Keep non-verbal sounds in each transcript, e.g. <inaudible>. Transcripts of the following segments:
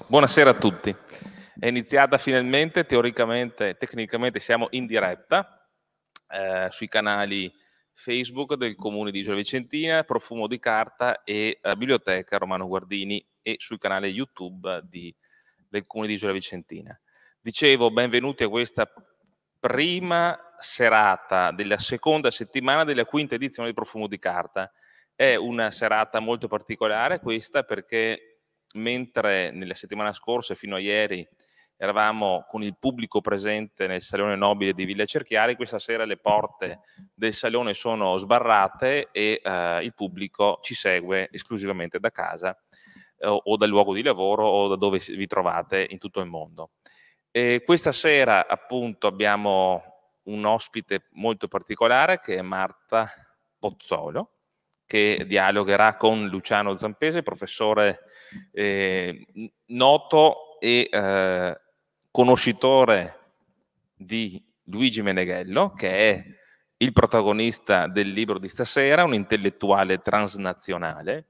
questo. Buonasera a tutti. È iniziata finalmente, teoricamente, tecnicamente siamo in diretta eh, sui canali Facebook del Comune di Isola Vicentina, Profumo di Carta e eh, Biblioteca Romano Guardini e sul canale YouTube di, del Comune di Isola Vicentina. Dicevo, benvenuti a questa prima serata della seconda settimana della quinta edizione di Profumo di Carta. È una serata molto particolare questa perché mentre nelle settimane scorse fino a ieri eravamo con il pubblico presente nel Salone Nobile di Villa Cerchiari, questa sera le porte del Salone sono sbarrate e eh, il pubblico ci segue esclusivamente da casa eh, o dal luogo di lavoro o da dove vi trovate in tutto il mondo. E questa sera appunto abbiamo un ospite molto particolare che è Marta Pozzolo, che dialogherà con Luciano Zampese, professore eh, noto e eh, conoscitore di Luigi Meneghello, che è il protagonista del libro di stasera, un intellettuale transnazionale.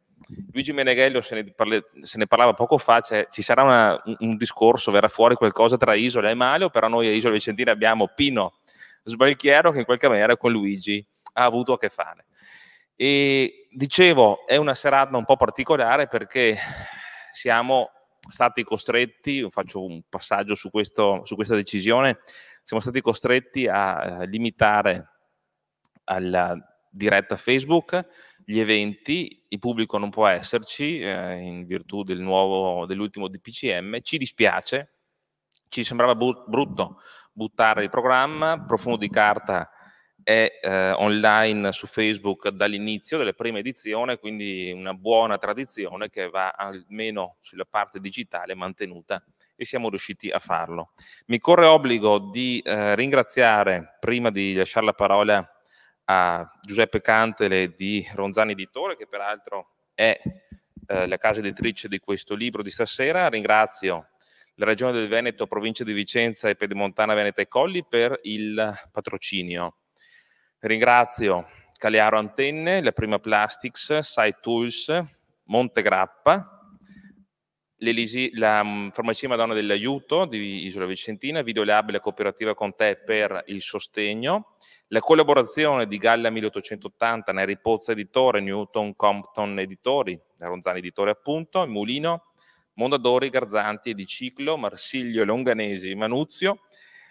Luigi Meneghello se ne, parle, se ne parlava poco fa, cioè, ci sarà una, un discorso, verrà fuori qualcosa tra Isola e Malio, però noi a Isola Vicentina abbiamo Pino Sbalchiero che in qualche maniera con Luigi ha avuto a che fare. E dicevo, è una serata un po' particolare perché siamo stati costretti, faccio un passaggio su, questo, su questa decisione, siamo stati costretti a eh, limitare alla diretta Facebook gli eventi, il pubblico non può esserci eh, in virtù del nuovo, dell'ultimo DPCM, ci dispiace, ci sembrava bu- brutto buttare il programma, profumo di carta è eh, online su Facebook dall'inizio della prima edizione, quindi una buona tradizione che va almeno sulla parte digitale mantenuta e siamo riusciti a farlo. Mi corre obbligo di eh, ringraziare, prima di lasciare la parola a Giuseppe Cantele di Ronzani Editore, che peraltro è eh, la casa editrice di questo libro di stasera, ringrazio la Regione del Veneto, provincia di Vicenza e Pedemontana, Veneta e Colli per il patrocinio Ringrazio Caliaro Antenne, La Prima Plastics, Side Tools, Grappa, la mm, Farmacia Madonna dell'Aiuto di Isola Vicentina, Videolab, la cooperativa con te per il sostegno, la collaborazione di Galla 1880, Neri Pozza Editore, Newton Compton Editori, la Ronzani Editore appunto, Mulino, Mondadori, Garzanti, Ediciclo, Marsiglio, Longanesi, Manuzio,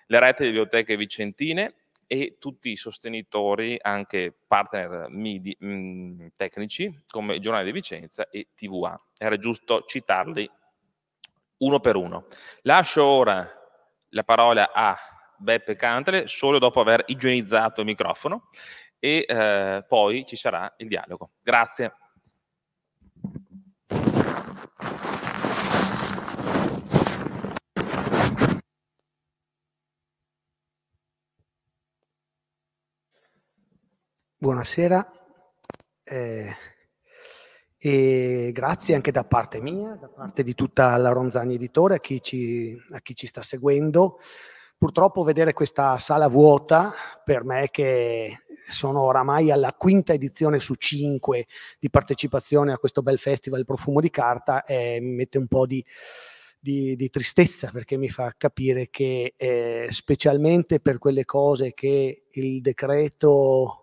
la rete di biblioteche vicentine, e tutti i sostenitori, anche partner midi, mh, mhmm, tecnici come Giornale di Vicenza e TVA. Era giusto citarli uno per uno. Lascio ora la parola a Beppe Cantele solo dopo aver igienizzato il microfono e eh, poi ci sarà il dialogo. Grazie. buonasera eh, e grazie anche da parte mia, da parte di tutta la Ronzani Editore, a chi ci, a chi ci sta seguendo. Purtroppo vedere questa sala vuota per me che sono oramai alla quinta edizione su cinque di partecipazione a questo bel festival Profumo di Carta eh, mi mette un po' di, di, di, tristezza perché mi fa capire che eh, specialmente per quelle cose che il decreto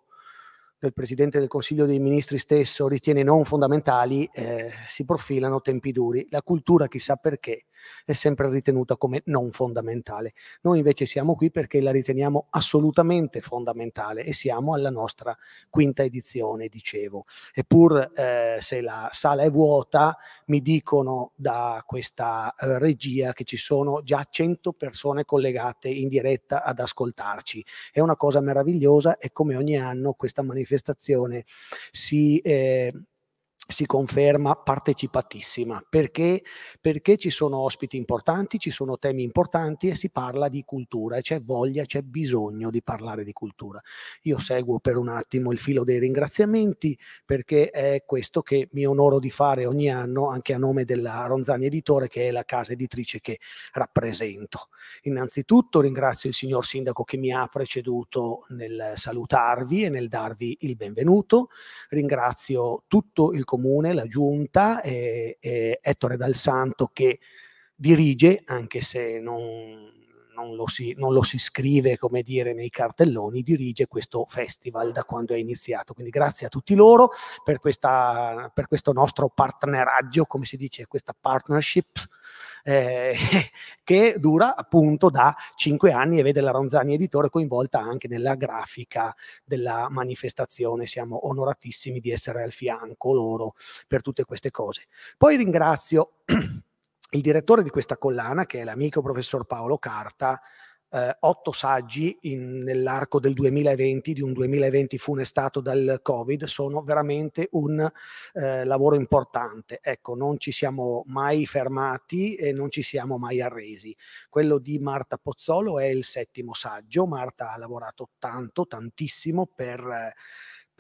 del Presidente del Consiglio dei Ministri stesso ritiene non fondamentali, eh, si profilano tempi duri. La cultura, chissà perché, è sempre ritenuta come non fondamentale. Noi invece siamo qui perché la riteniamo assolutamente fondamentale e siamo alla nostra quinta edizione, dicevo. Eppur eh, se la sala è vuota, mi dicono da questa eh, regia che ci sono già 100 persone collegate in diretta ad ascoltarci. È una cosa meravigliosa e come ogni anno questa manifestazione si... Eh, si conferma partecipatissima perché, perché, ci sono ospiti importanti, ci sono temi importanti e si parla di cultura e c'è voglia, c'è bisogno di parlare di cultura. Io seguo per un attimo il filo dei ringraziamenti perché è questo che mi onoro di fare ogni anno anche a nome della Ronzani Editore che è la casa editrice che rappresento. Innanzitutto ringrazio il signor Sindaco che mi ha preceduto nel salutarvi e nel darvi il benvenuto, ringrazio tutto il comune comune, la giunta, e, e Ettore Dal Santo che dirige, anche se non, non lo, si, non lo si scrive come dire nei cartelloni, dirige questo festival da quando è iniziato. Quindi grazie a tutti loro per, questa, per questo nostro partneraggio, come si dice, questa partnership. Eh, <laughs> che dura appunto da cinque anni e vede la Ronzani Editore coinvolta anche nella grafica della manifestazione. Siamo onoratissimi di essere al fianco loro per tutte queste cose. Poi ringrazio <clears throat> il direttore di questa collana, che è l'amico professor Paolo Carta, eh, otto saggi in, nell'arco del 2020, di un 2020 funestato dal Covid, sono veramente un eh, lavoro importante. Ecco, non ci siamo mai fermati e non ci siamo mai arresi. Quello di Marta Pozzolo è il settimo saggio. Marta ha lavorato tanto, tantissimo per... Eh,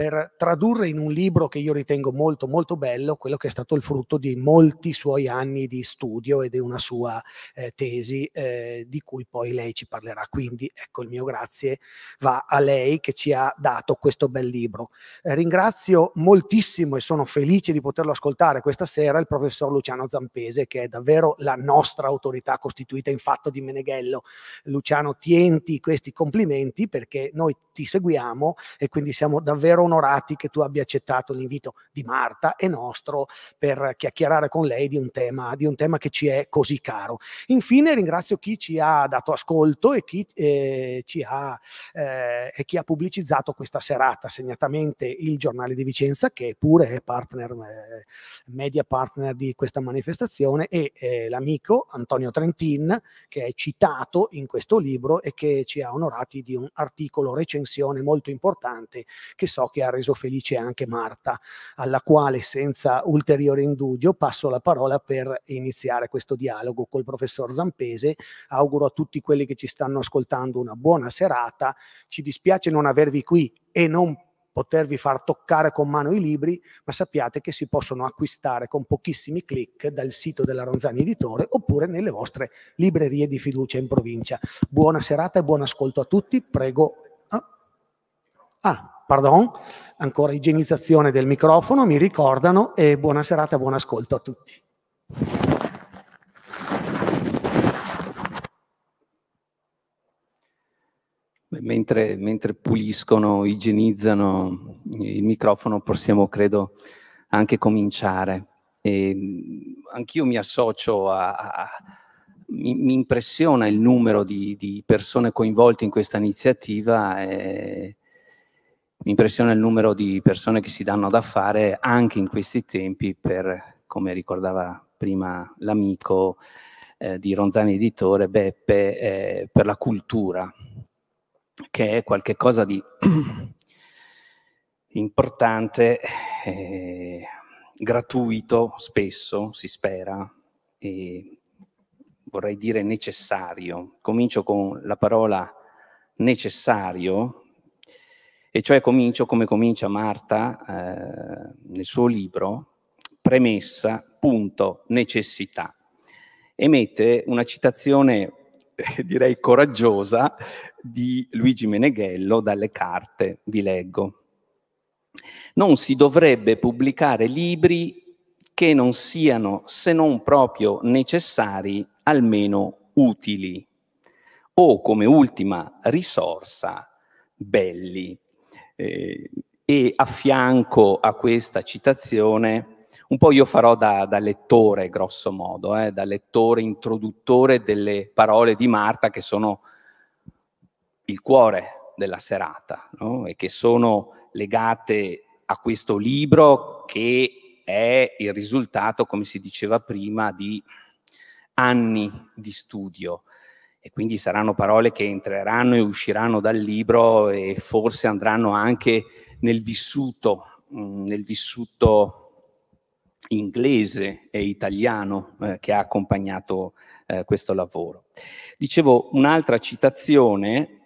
per tradurre in un libro che io ritengo molto molto bello quello che è stato il frutto di molti suoi anni di studio e di una sua eh, tesi eh, di cui poi lei ci parlerà. Quindi ecco il mio grazie va a lei che ci ha dato questo bel libro. Eh, ringrazio moltissimo e sono felice di poterlo ascoltare questa sera il professor Luciano Zampese che è davvero la nostra autorità costituita in fatto di Meneghello. Luciano, tienti questi complimenti perché noi ti seguiamo e quindi siamo davvero onorati che tu abbia accettato l'invito di Marta e nostro per chiacchierare con lei di un tema, di un tema che ci è così caro. Infine ringrazio chi ci ha dato ascolto e chi, eh, ci ha, eh, e chi ha pubblicizzato questa serata, segnatamente il giornale di Vicenza che pure è partner, eh, media partner di questa manifestazione e eh, l'amico Antonio Trentin che è citato in questo libro e che ci ha onorati di un articolo recensione molto importante che so che ha reso felice anche Marta, alla quale senza ulteriore indugio passo la parola per iniziare questo dialogo col professor Zampese. Auguro a tutti quelli che ci stanno ascoltando una buona serata. Ci dispiace non avervi qui e non potervi far toccare con mano i libri, ma sappiate che si possono acquistare con pochissimi click dal sito della Ronzani Editore oppure nelle vostre librerie di fiducia in provincia. Buona serata e buon ascolto a tutti. Prego. Ah. ah pardon, ancora igienizzazione del microfono, mi ricordano e buona serata buon ascolto a tutti. Mentre, mentre, puliscono, igienizzano il microfono, possiamo credo anche cominciare. anch'io mi associo a, a mi, mi, impressiona il numero di, di, persone coinvolte in questa iniziativa. E, eh, mi impressiona il numero di persone che si danno da fare anche in questi tempi per, come ricordava prima l'amico eh, di Ronzani Editore, Beppe, eh, per la cultura, che è qualcosa di <clears throat> importante, eh, gratuito spesso, si spera, e vorrei dire necessario. Comincio con la parola necessario e cioè comincio come comincia Marta eh, nel suo libro, premessa, punto, necessità. E mette una citazione, <laughs> direi coraggiosa, di Luigi Meneghello dalle carte, vi leggo. Non si dovrebbe pubblicare libri che non siano, se non proprio necessari, almeno utili o come ultima risorsa belli. Eh, e a fianco a questa citazione, un po' io farò da, da lettore, grosso modo, eh, da lettore introduttore delle parole di Marta che sono il cuore della serata no? e che sono legate a questo libro che è il risultato, come si diceva prima, di anni di studio, e quindi saranno parole che entreranno e usciranno dal libro e forse andranno anche nel vissuto, mm, nel vissuto inglese e italiano eh, che ha accompagnato eh, questo lavoro. Dicevo, un'altra citazione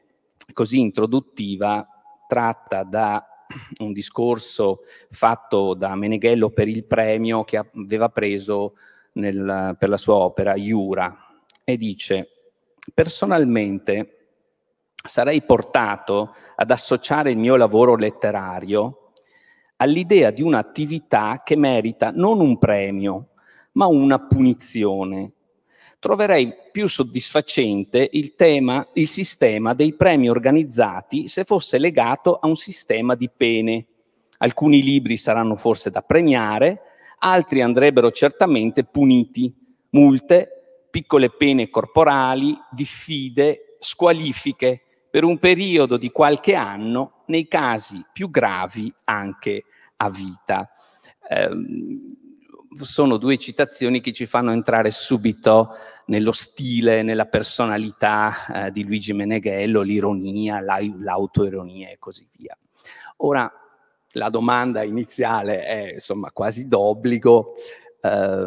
così introduttiva tratta da un discorso fatto da Meneghello per il premio che aveva preso nel, per la sua opera Iura e dice personalmente sarei portato ad associare il mio lavoro letterario all'idea di un'attività che merita non un premio, ma una punizione. Troverei più soddisfacente il, tema, il sistema dei premi organizzati se fosse legato a un sistema di pene. Alcuni libri saranno forse da premiare, altri andrebbero certamente puniti, multe piccole pene corporali, diffide, squalifiche per un periodo di qualche anno, nei casi più gravi anche a vita. Eh, sono due citazioni che ci fanno entrare subito nello stile, nella personalità eh, di Luigi Meneghello, l'ironia, la, l'autoironia e così via. Ora, la domanda iniziale è insomma quasi d'obbligo. Eh,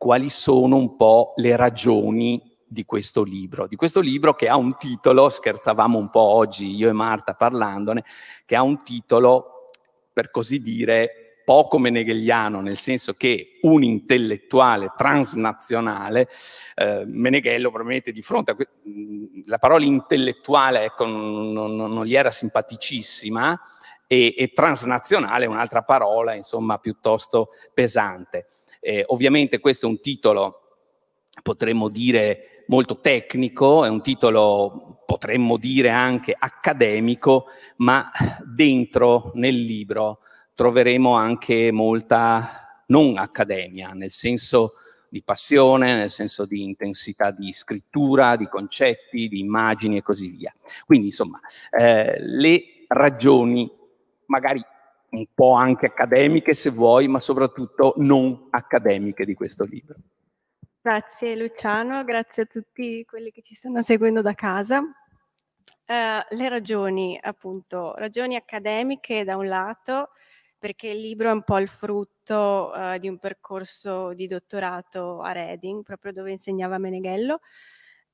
quali sono un po' le ragioni di questo libro, di questo libro che ha un titolo, scherzavamo un po' oggi io e Marta parlandone, che ha un titolo, per così dire, poco meneghelliano, nel senso che un intellettuale transnazionale, eh, Meneghello probabilmente di fronte a que- mm, la parola intellettuale ecco, non, non, non gli era simpaticissima e, e transnazionale è un'altra parola, insomma, piuttosto pesante. Eh, ovviamente questo è un titolo, potremmo dire, molto tecnico, è un titolo, potremmo dire, anche accademico, ma dentro nel libro troveremo anche molta non accademia, nel senso di passione, nel senso di intensità di scrittura, di concetti, di immagini e così via. Quindi, insomma, eh, le ragioni magari un po' anche accademiche se vuoi, ma soprattutto non accademiche di questo libro. Grazie Luciano, grazie a tutti quelli che ci stanno seguendo da casa. Uh, le ragioni, appunto, ragioni accademiche da un lato, perché il libro è un po' il frutto uh, di un percorso di dottorato a Reading, proprio dove insegnava Meneghello,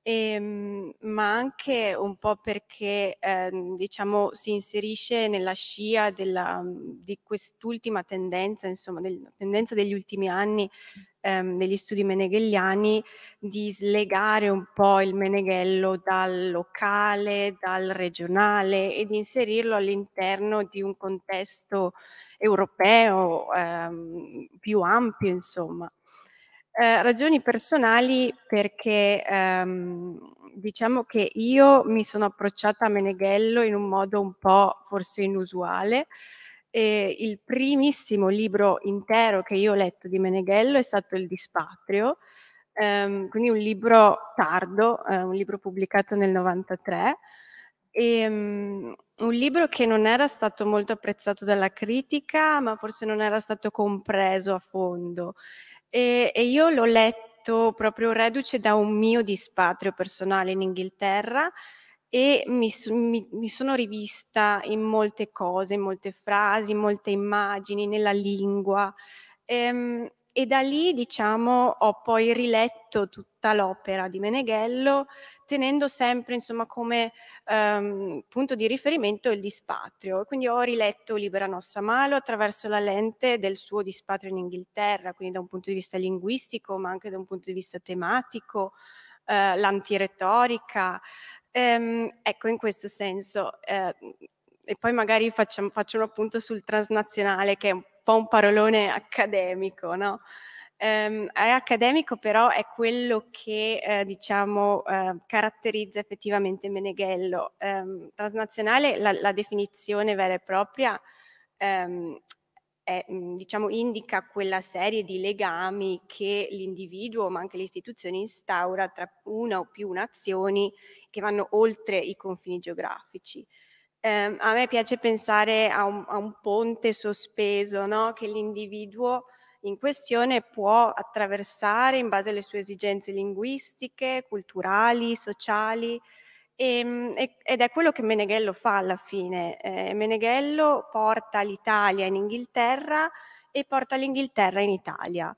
ehm, ma anche un po' perché ehm, diciamo, si inserisce nella scia della, mhmm, di quest'ultima tendenza, insomma, del, tendenza degli ultimi anni ehm, degli studi meneghelliani di slegare un po' il meneghello dal locale, dal regionale e di inserirlo all'interno di un contesto europeo ehm, più ampio, insomma. Eh, ragioni personali perché ehm, diciamo che io mi sono approcciata a Meneghello in un modo un po' forse inusuale. E il primissimo libro intero che io ho letto di Meneghello è stato Il Dispatrio, ehm, quindi un libro tardo, eh, un libro pubblicato nel 93. E, um, un libro che non era stato molto apprezzato dalla critica, ma forse non era stato compreso a fondo. E, e io l'ho letto proprio reduce da un mio dispatrio personale in Inghilterra e mi, mi, mi, sono rivista in molte cose, in molte frasi, in molte immagini, nella lingua. Ehm, e da lì diciamo ho poi riletto tutta l'opera di Meneghello tenendo sempre insomma come ehm, punto di riferimento il dispatrio quindi ho riletto Libera Nossa Malo attraverso la lente del suo dispatrio in Inghilterra quindi da un punto di vista linguistico ma anche da un punto di vista tematico eh, l'antiretorica ehm, ecco in questo senso eh, e poi magari facciamo, faccio un appunto sul transnazionale che è un po' un parolone accademico, no? Um, è accademico però è quello che eh, diciamo eh, caratterizza effettivamente Meneghello. Um, transnazionale, la, la, definizione vera e propria um, è, mm, diciamo, indica quella serie di legami che l'individuo ma anche l'istituzione, instaura tra una o più nazioni che vanno oltre i confini geografici eh, a me piace pensare a un, a un ponte sospeso no? che l'individuo in questione può attraversare in base alle sue esigenze linguistiche, culturali, sociali. Ehm, e, ed è quello che Meneghello fa alla fine. Eh, Meneghello porta l'Italia in Inghilterra e porta l'Inghilterra in Italia.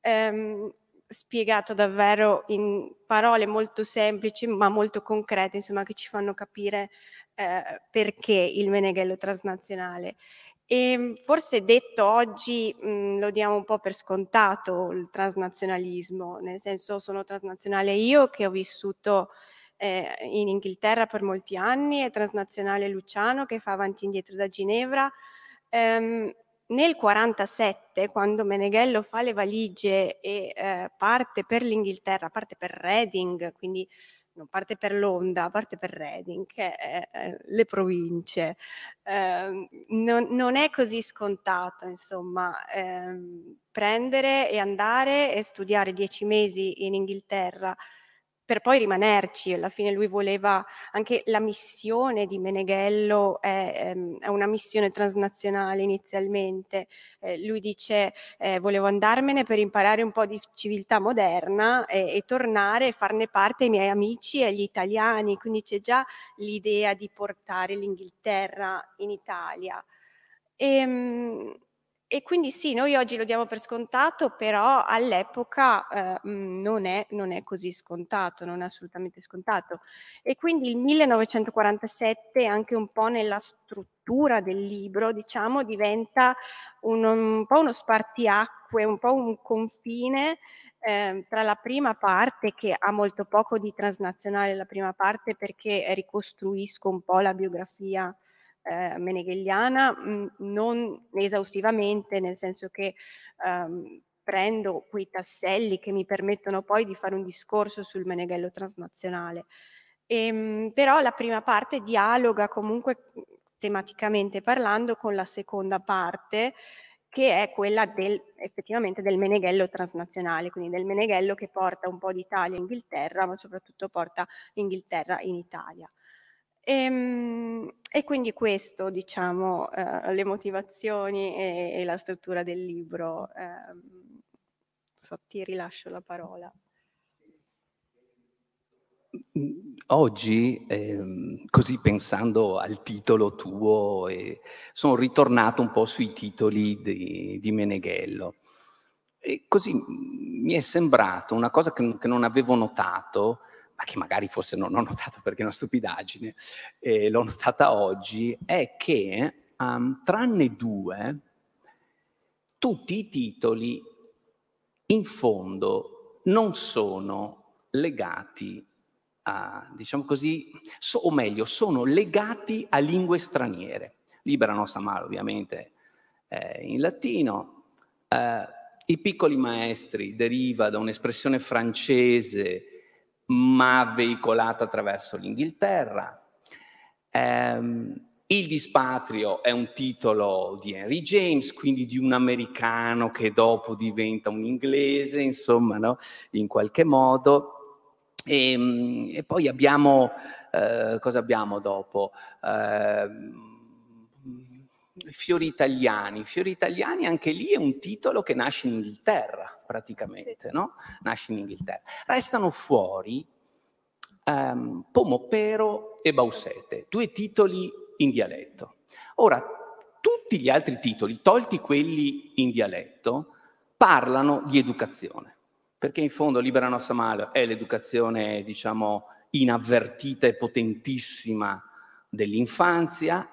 Eh, spiegato davvero in parole molto semplici ma molto concrete, insomma, che ci fanno capire eh, perché il meneghello transnazionale. E ehm, forse detto oggi mh, lo diamo un po' per scontato il transnazionalismo, nel senso sono transnazionale io che ho vissuto eh, in Inghilterra per molti anni, è transnazionale Luciano che fa avanti e indietro da Ginevra. Ehm, nel 1947, quando Meneghello fa le valigie e eh, parte per l'Inghilterra, parte per Reading, quindi non parte per Londra, parte per Reading, che è, eh, le province. Eh, non, non, è così scontato, insomma, eh, prendere e andare e studiare dieci mesi in Inghilterra per poi rimanerci. Alla fine lui voleva anche la missione di Meneghello, è, ehm, è una missione transnazionale inizialmente. Eh, lui dice eh, volevo andarmene per imparare un po' di civiltà moderna e, e tornare e farne parte ai miei amici e agli italiani. Quindi c'è già l'idea di portare l'Inghilterra in Italia. E, ehm, e quindi sì, noi oggi lo diamo per scontato, però all'epoca eh, mm, non, è, non, è, così scontato, non è assolutamente scontato. E quindi il 1947, anche un po' nella struttura del libro, diciamo, diventa un, un po' uno spartiacque, un po' un confine eh, tra la prima parte, che ha molto poco di transnazionale la prima parte, perché ricostruisco un po' la biografia eh, meneghelliana, mh, mm, non esaustivamente, nel senso che ehm, prendo quei tasselli che mi permettono poi di fare un discorso sul meneghello transnazionale. E, ehm, mh, però la prima parte dialoga comunque mm, tematicamente parlando con la seconda parte che è quella del, effettivamente del meneghello transnazionale, quindi del meneghello che porta un po' d'Italia in Inghilterra, ma soprattutto porta Inghilterra in Italia. E, ehm, e quindi questo, diciamo, eh, le motivazioni e, e, la struttura del libro. Eh, so, ti rilascio la parola. Mm, oggi, ehm, così pensando al titolo tuo, eh, sono ritornato un po' sui titoli di, di Meneghello. E così mm, mi è sembrato una cosa che, che non avevo notato, ma che magari forse non ho notato perché è una stupidaggine, eh, l'ho notata oggi, è che um, tranne due, tutti i titoli in fondo non sono legati a, diciamo così, so, o meglio, sono legati a lingue straniere. Libera Nostra Mare ovviamente eh, in latino, eh, i piccoli maestri deriva da un'espressione francese ma veicolata attraverso l'Inghilterra. Um, il dispatrio è un titolo di Henry James, quindi di un americano che dopo diventa un inglese, insomma, no? in qualche modo. E, ehm, e poi abbiamo, eh, cosa abbiamo dopo? Eh, Fiori italiani. Fiori italiani anche lì è un titolo che nasce in Inghilterra praticamente, sì. no? Nasce in Inghilterra. Restano fuori um, ehm, Pomopero e Bausete, due titoli in dialetto. Ora, tutti gli altri titoli, tolti quelli in dialetto, parlano di educazione, perché in fondo Libera Nostra Male è l'educazione, diciamo, inavvertita e potentissima dell'infanzia,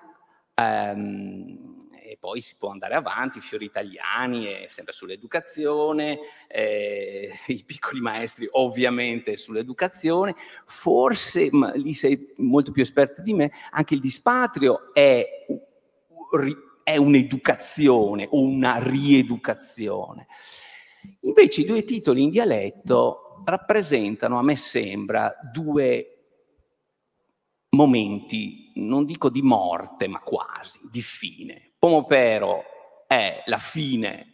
ehm, poi si può andare avanti, fiori italiani, è eh, sempre sull'educazione, eh, <laughs> i piccoli maestri ovviamente sull'educazione, forse, ma lì sei molto più esperto di me, anche il dispatrio è, è un'educazione o una rieducazione. Invece i due titoli in dialetto rappresentano, a me sembra, due momenti, non dico di morte, ma quasi, di fine. Pomopero è la fine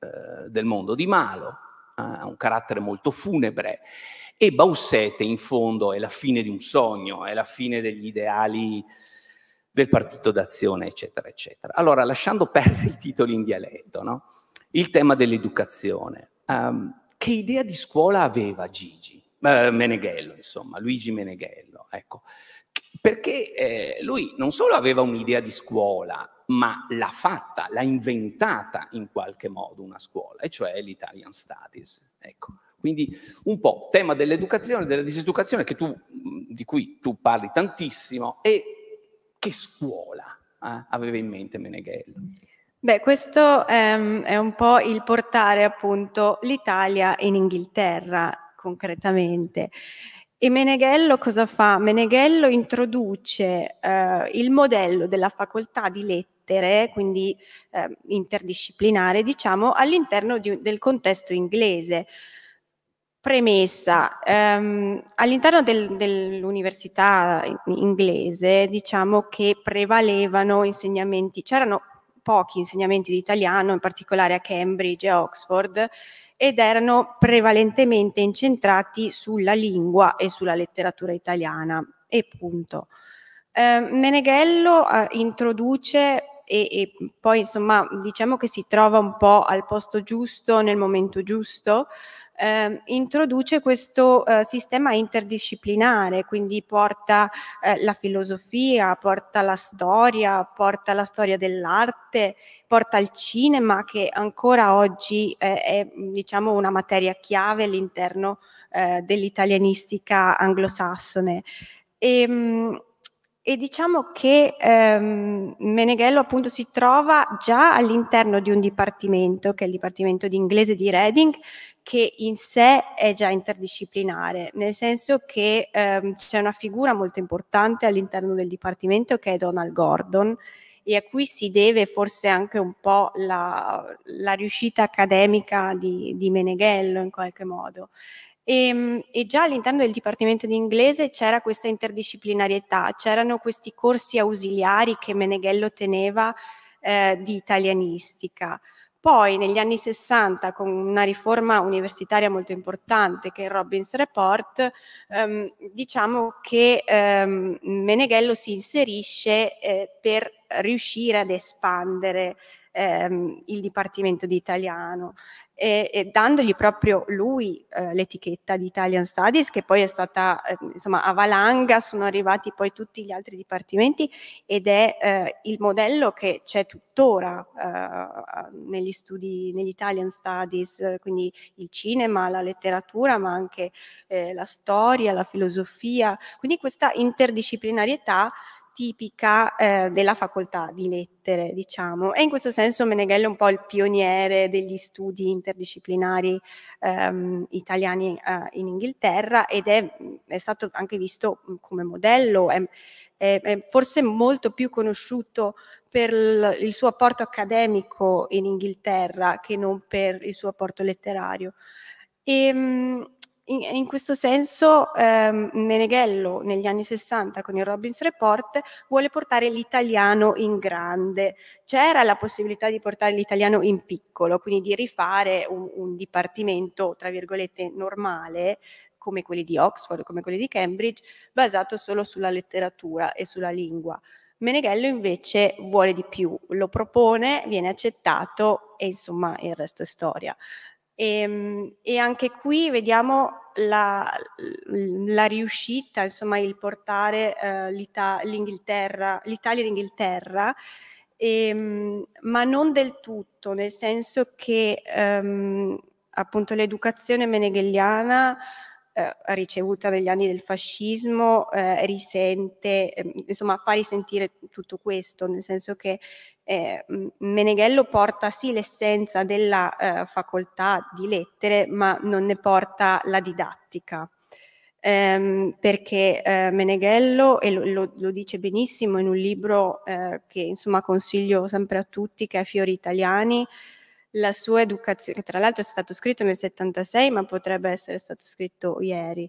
eh, del mondo di Malo, eh, ha un carattere molto funebre e Bausete in fondo è la fine di un sogno, è la fine degli ideali del partito d'azione, eccetera, eccetera. Allora, lasciando perdere i titoli in dialetto, no? il tema dell'educazione. Um, che idea di scuola aveva Gigi? Eh, Meneghello, insomma, Luigi Meneghello. Ecco perché eh, lui non solo aveva un'idea di scuola, ma l'ha fatta, l'ha inventata in qualche modo una scuola, e cioè l'Italian Studies. Ecco. Quindi un po' tema dell'educazione, della diseducazione tu, di cui tu parli tantissimo e che scuola eh, aveva in mente Meneghello? Beh, questo ehm, è un po' il portare appunto l'Italia in Inghilterra concretamente. E Meneghello cosa fa? Meneghello introduce eh, il modello della facoltà di lettere, quindi eh, interdisciplinare, diciamo, all'interno di, del contesto inglese. Premessa, ehm, all'interno del, dell'università inglese diciamo che prevalevano insegnamenti, c'erano pochi insegnamenti di italiano, in particolare a Cambridge e Oxford, ed erano prevalentemente incentrati sulla lingua e sulla letteratura italiana. E punto. Eh, Meneghello eh, introduce e, e, poi insomma diciamo che si trova un po' al posto giusto, nel momento giusto, eh, introduce questo eh, sistema interdisciplinare, quindi porta eh, la filosofia, porta la storia, porta la storia dell'arte, porta il cinema che ancora oggi eh, è diciamo una materia chiave all'interno eh, dell'italianistica anglosassone. E, ehm, mh, e diciamo che ehm, Meneghello appunto si trova già all'interno di un dipartimento, che è il dipartimento di inglese di Reading, che in sé è già interdisciplinare, nel senso che ehm, c'è una figura molto importante all'interno del dipartimento che è Donald Gordon e a cui si deve forse anche un po' la, la riuscita accademica di, di Meneghello in qualche modo. E, ehm, e già all'interno del Dipartimento di Inglese c'era questa interdisciplinarietà, c'erano questi corsi ausiliari che Meneghello teneva eh, di italianistica. Poi negli anni 60, con una riforma universitaria molto importante che è il Robbins Report, ehm, diciamo che ehm, Meneghello si inserisce eh, per riuscire ad espandere ehm, il Dipartimento di Italiano e, e dandogli proprio lui eh, l'etichetta di Italian Studies che poi è stata eh, insomma a valanga, sono arrivati poi tutti gli altri dipartimenti ed è eh, il modello che c'è tuttora eh, negli studi, negli Italian Studies, quindi il cinema, la letteratura, ma anche eh, la storia, la filosofia, quindi questa interdisciplinarietà tipica eh, della facoltà di lettere, diciamo, e in questo senso Meneghello è un po' il pioniere degli studi interdisciplinari ehm, italiani eh, in Inghilterra ed è, è, stato anche visto mm, come modello, è, è, è forse molto più conosciuto per l, il suo apporto accademico in Inghilterra che non per il suo apporto letterario. E, ehm, in, in questo senso ehm, Meneghello negli anni 60 con il Robbins Report vuole portare l'italiano in grande. C'era la possibilità di portare l'italiano in piccolo, quindi di rifare un, un dipartimento, tra virgolette, normale, come quelli di Oxford, come quelli di Cambridge, basato solo sulla letteratura e sulla lingua. Meneghello invece vuole di più, lo propone, viene accettato e insomma il resto è storia. E, ehm, e anche qui vediamo la, la, riuscita, insomma, il portare eh, l'Inghilterra, l'Italia in Inghilterra, ehm, ma non del tutto, nel senso che ehm, appunto l'educazione meneghelliana eh, ricevuta negli anni del fascismo eh, risente, eh, insomma fa risentire tutto questo, nel senso che eh, Meneghello porta sì l'essenza della eh, facoltà di lettere, ma non ne porta la didattica. Ehm, perché eh, Meneghello, e lo, lo, lo, dice benissimo in un libro che insomma consiglio sempre a tutti, che è Fiori Italiani, la sua educazione, che tra l'altro è stato scritto nel 76, ma potrebbe essere stato scritto ieri.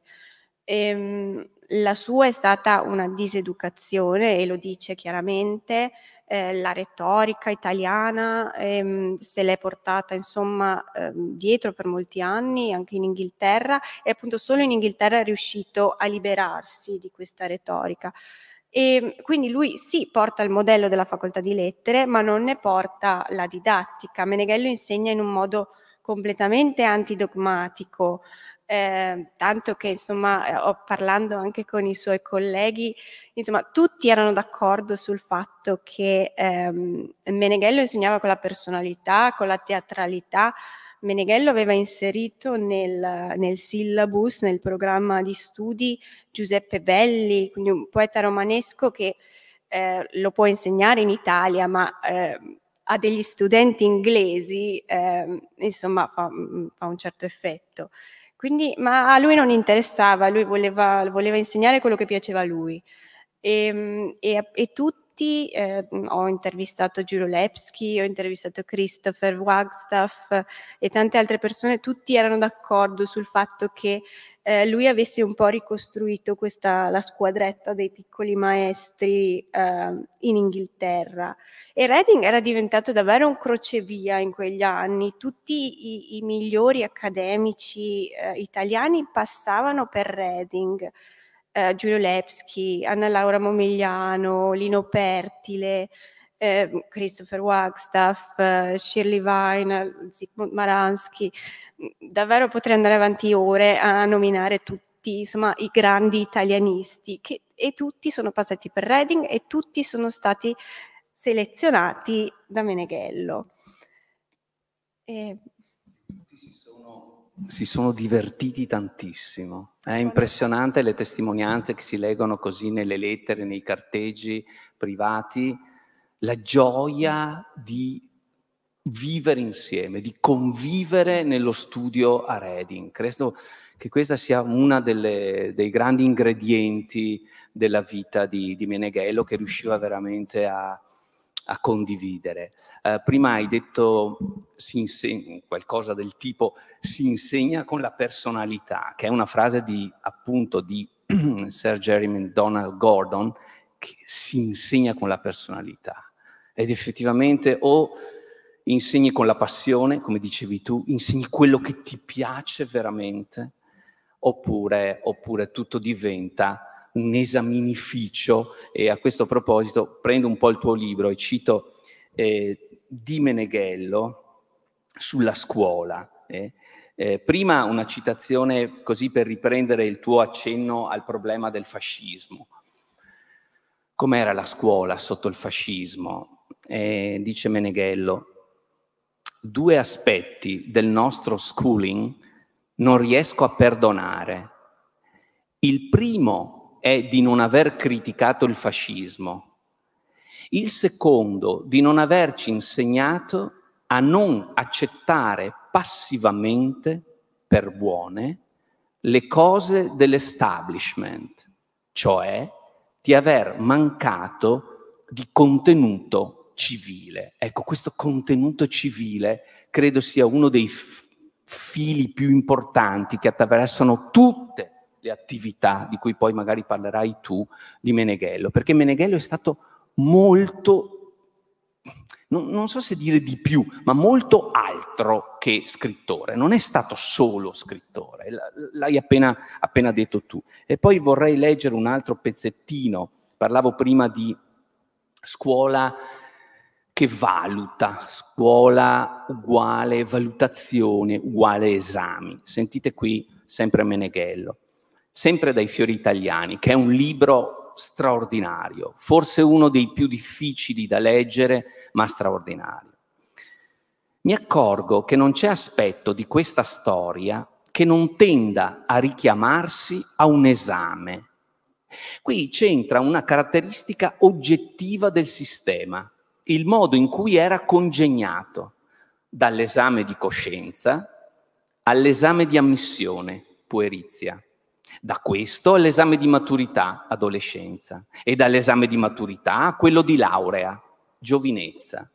E, ehm, la sua è stata una diseducazione e lo dice chiaramente, eh, la retorica italiana ehm, se l'è portata insomma ehm, dietro per molti anni anche in Inghilterra e appunto solo in Inghilterra è riuscito a liberarsi di questa retorica. E ehm, quindi lui sì porta il modello della facoltà di lettere, ma non ne porta la didattica. Meneghello insegna in un modo completamente antidogmatico, eh, tanto che insomma eh, parlando anche con i suoi colleghi, insomma tutti erano d'accordo sul fatto che ehm, Meneghello insegnava con la personalità, con la teatralità, Meneghello aveva inserito nel, nel syllabus, nel programma di studi, Giuseppe Belli, quindi un poeta romanesco che eh, lo può insegnare in Italia, ma eh, a degli studenti inglesi, eh, insomma, fa, fa, un certo effetto. Quindi, ma a lui non interessava, lui voleva, voleva insegnare quello che piaceva a lui. Ehm, e, e, e, tutto tutti, eh, ho intervistato Giulio Lepsky, ho intervistato Christopher Wagstaff e tante altre persone, tutti erano d'accordo sul fatto che eh, lui avesse un po' ricostruito questa, la squadretta dei piccoli maestri eh, in Inghilterra. E Reading era diventato davvero un crocevia in quegli anni, tutti i, i migliori accademici eh, italiani passavano per Reading eh, Giulio Lepsky, Anna Laura Momigliano, Lino Pertile, eh, Christopher Wagstaff, eh, Shirley Vine, Zygmunt Maransky. Davvero potrei andare avanti ore a nominare tutti insomma, i grandi italianisti che, e tutti sono passati per Reading e tutti sono stati selezionati da Meneghello. E si sono divertiti tantissimo. È impressionante le testimonianze che si leggono così nelle lettere, nei carteggi privati, la gioia di vivere insieme, di convivere nello studio a Reading. Credo che questa sia uno dei grandi ingredienti della vita di, di Meneghello che riusciva veramente a, a condividere. Eh, prima hai detto insegna, qualcosa del tipo si insegna con la personalità, che è una frase di, appunto di <clears throat> Sir Jerry Donald Gordon, che si insegna con la personalità. Ed effettivamente o insegni con la passione, come dicevi tu, insegni quello che ti piace veramente, oppure, oppure tutto diventa un esaminificio e a questo proposito prendo un po' il tuo libro e cito eh, di Meneghello sulla scuola. Eh. Eh, prima una citazione così per riprendere il tuo accenno al problema del fascismo. Com'era la scuola sotto il fascismo? Eh, dice Meneghello, due aspetti del nostro schooling non riesco a perdonare. Il primo è di non aver criticato il fascismo, il secondo di non averci insegnato a non accettare passivamente per buone le cose dell'establishment, cioè di aver mancato di contenuto civile. Ecco, questo contenuto civile credo sia uno dei fili più importanti che attraversano tutte le attività di cui poi magari parlerai tu di Meneghello, perché Meneghello è stato molto, non, non so se dire di più, ma molto altro che scrittore, non è stato solo scrittore, l'hai appena, appena detto tu. E poi vorrei leggere un altro pezzettino, parlavo prima di scuola che valuta, scuola uguale valutazione, uguale esami. Sentite qui sempre Meneghello sempre dai fiori italiani, che è un libro straordinario, forse uno dei più difficili da leggere, ma straordinario. Mi accorgo che non c'è aspetto di questa storia che non tenda a richiamarsi a un esame. Qui c'entra una caratteristica oggettiva del sistema, il modo in cui era congegnato, dall'esame di coscienza all'esame di ammissione, puerizia da questo all'esame di maturità, adolescenza, e dall'esame di maturità a quello di laurea, giovinezza.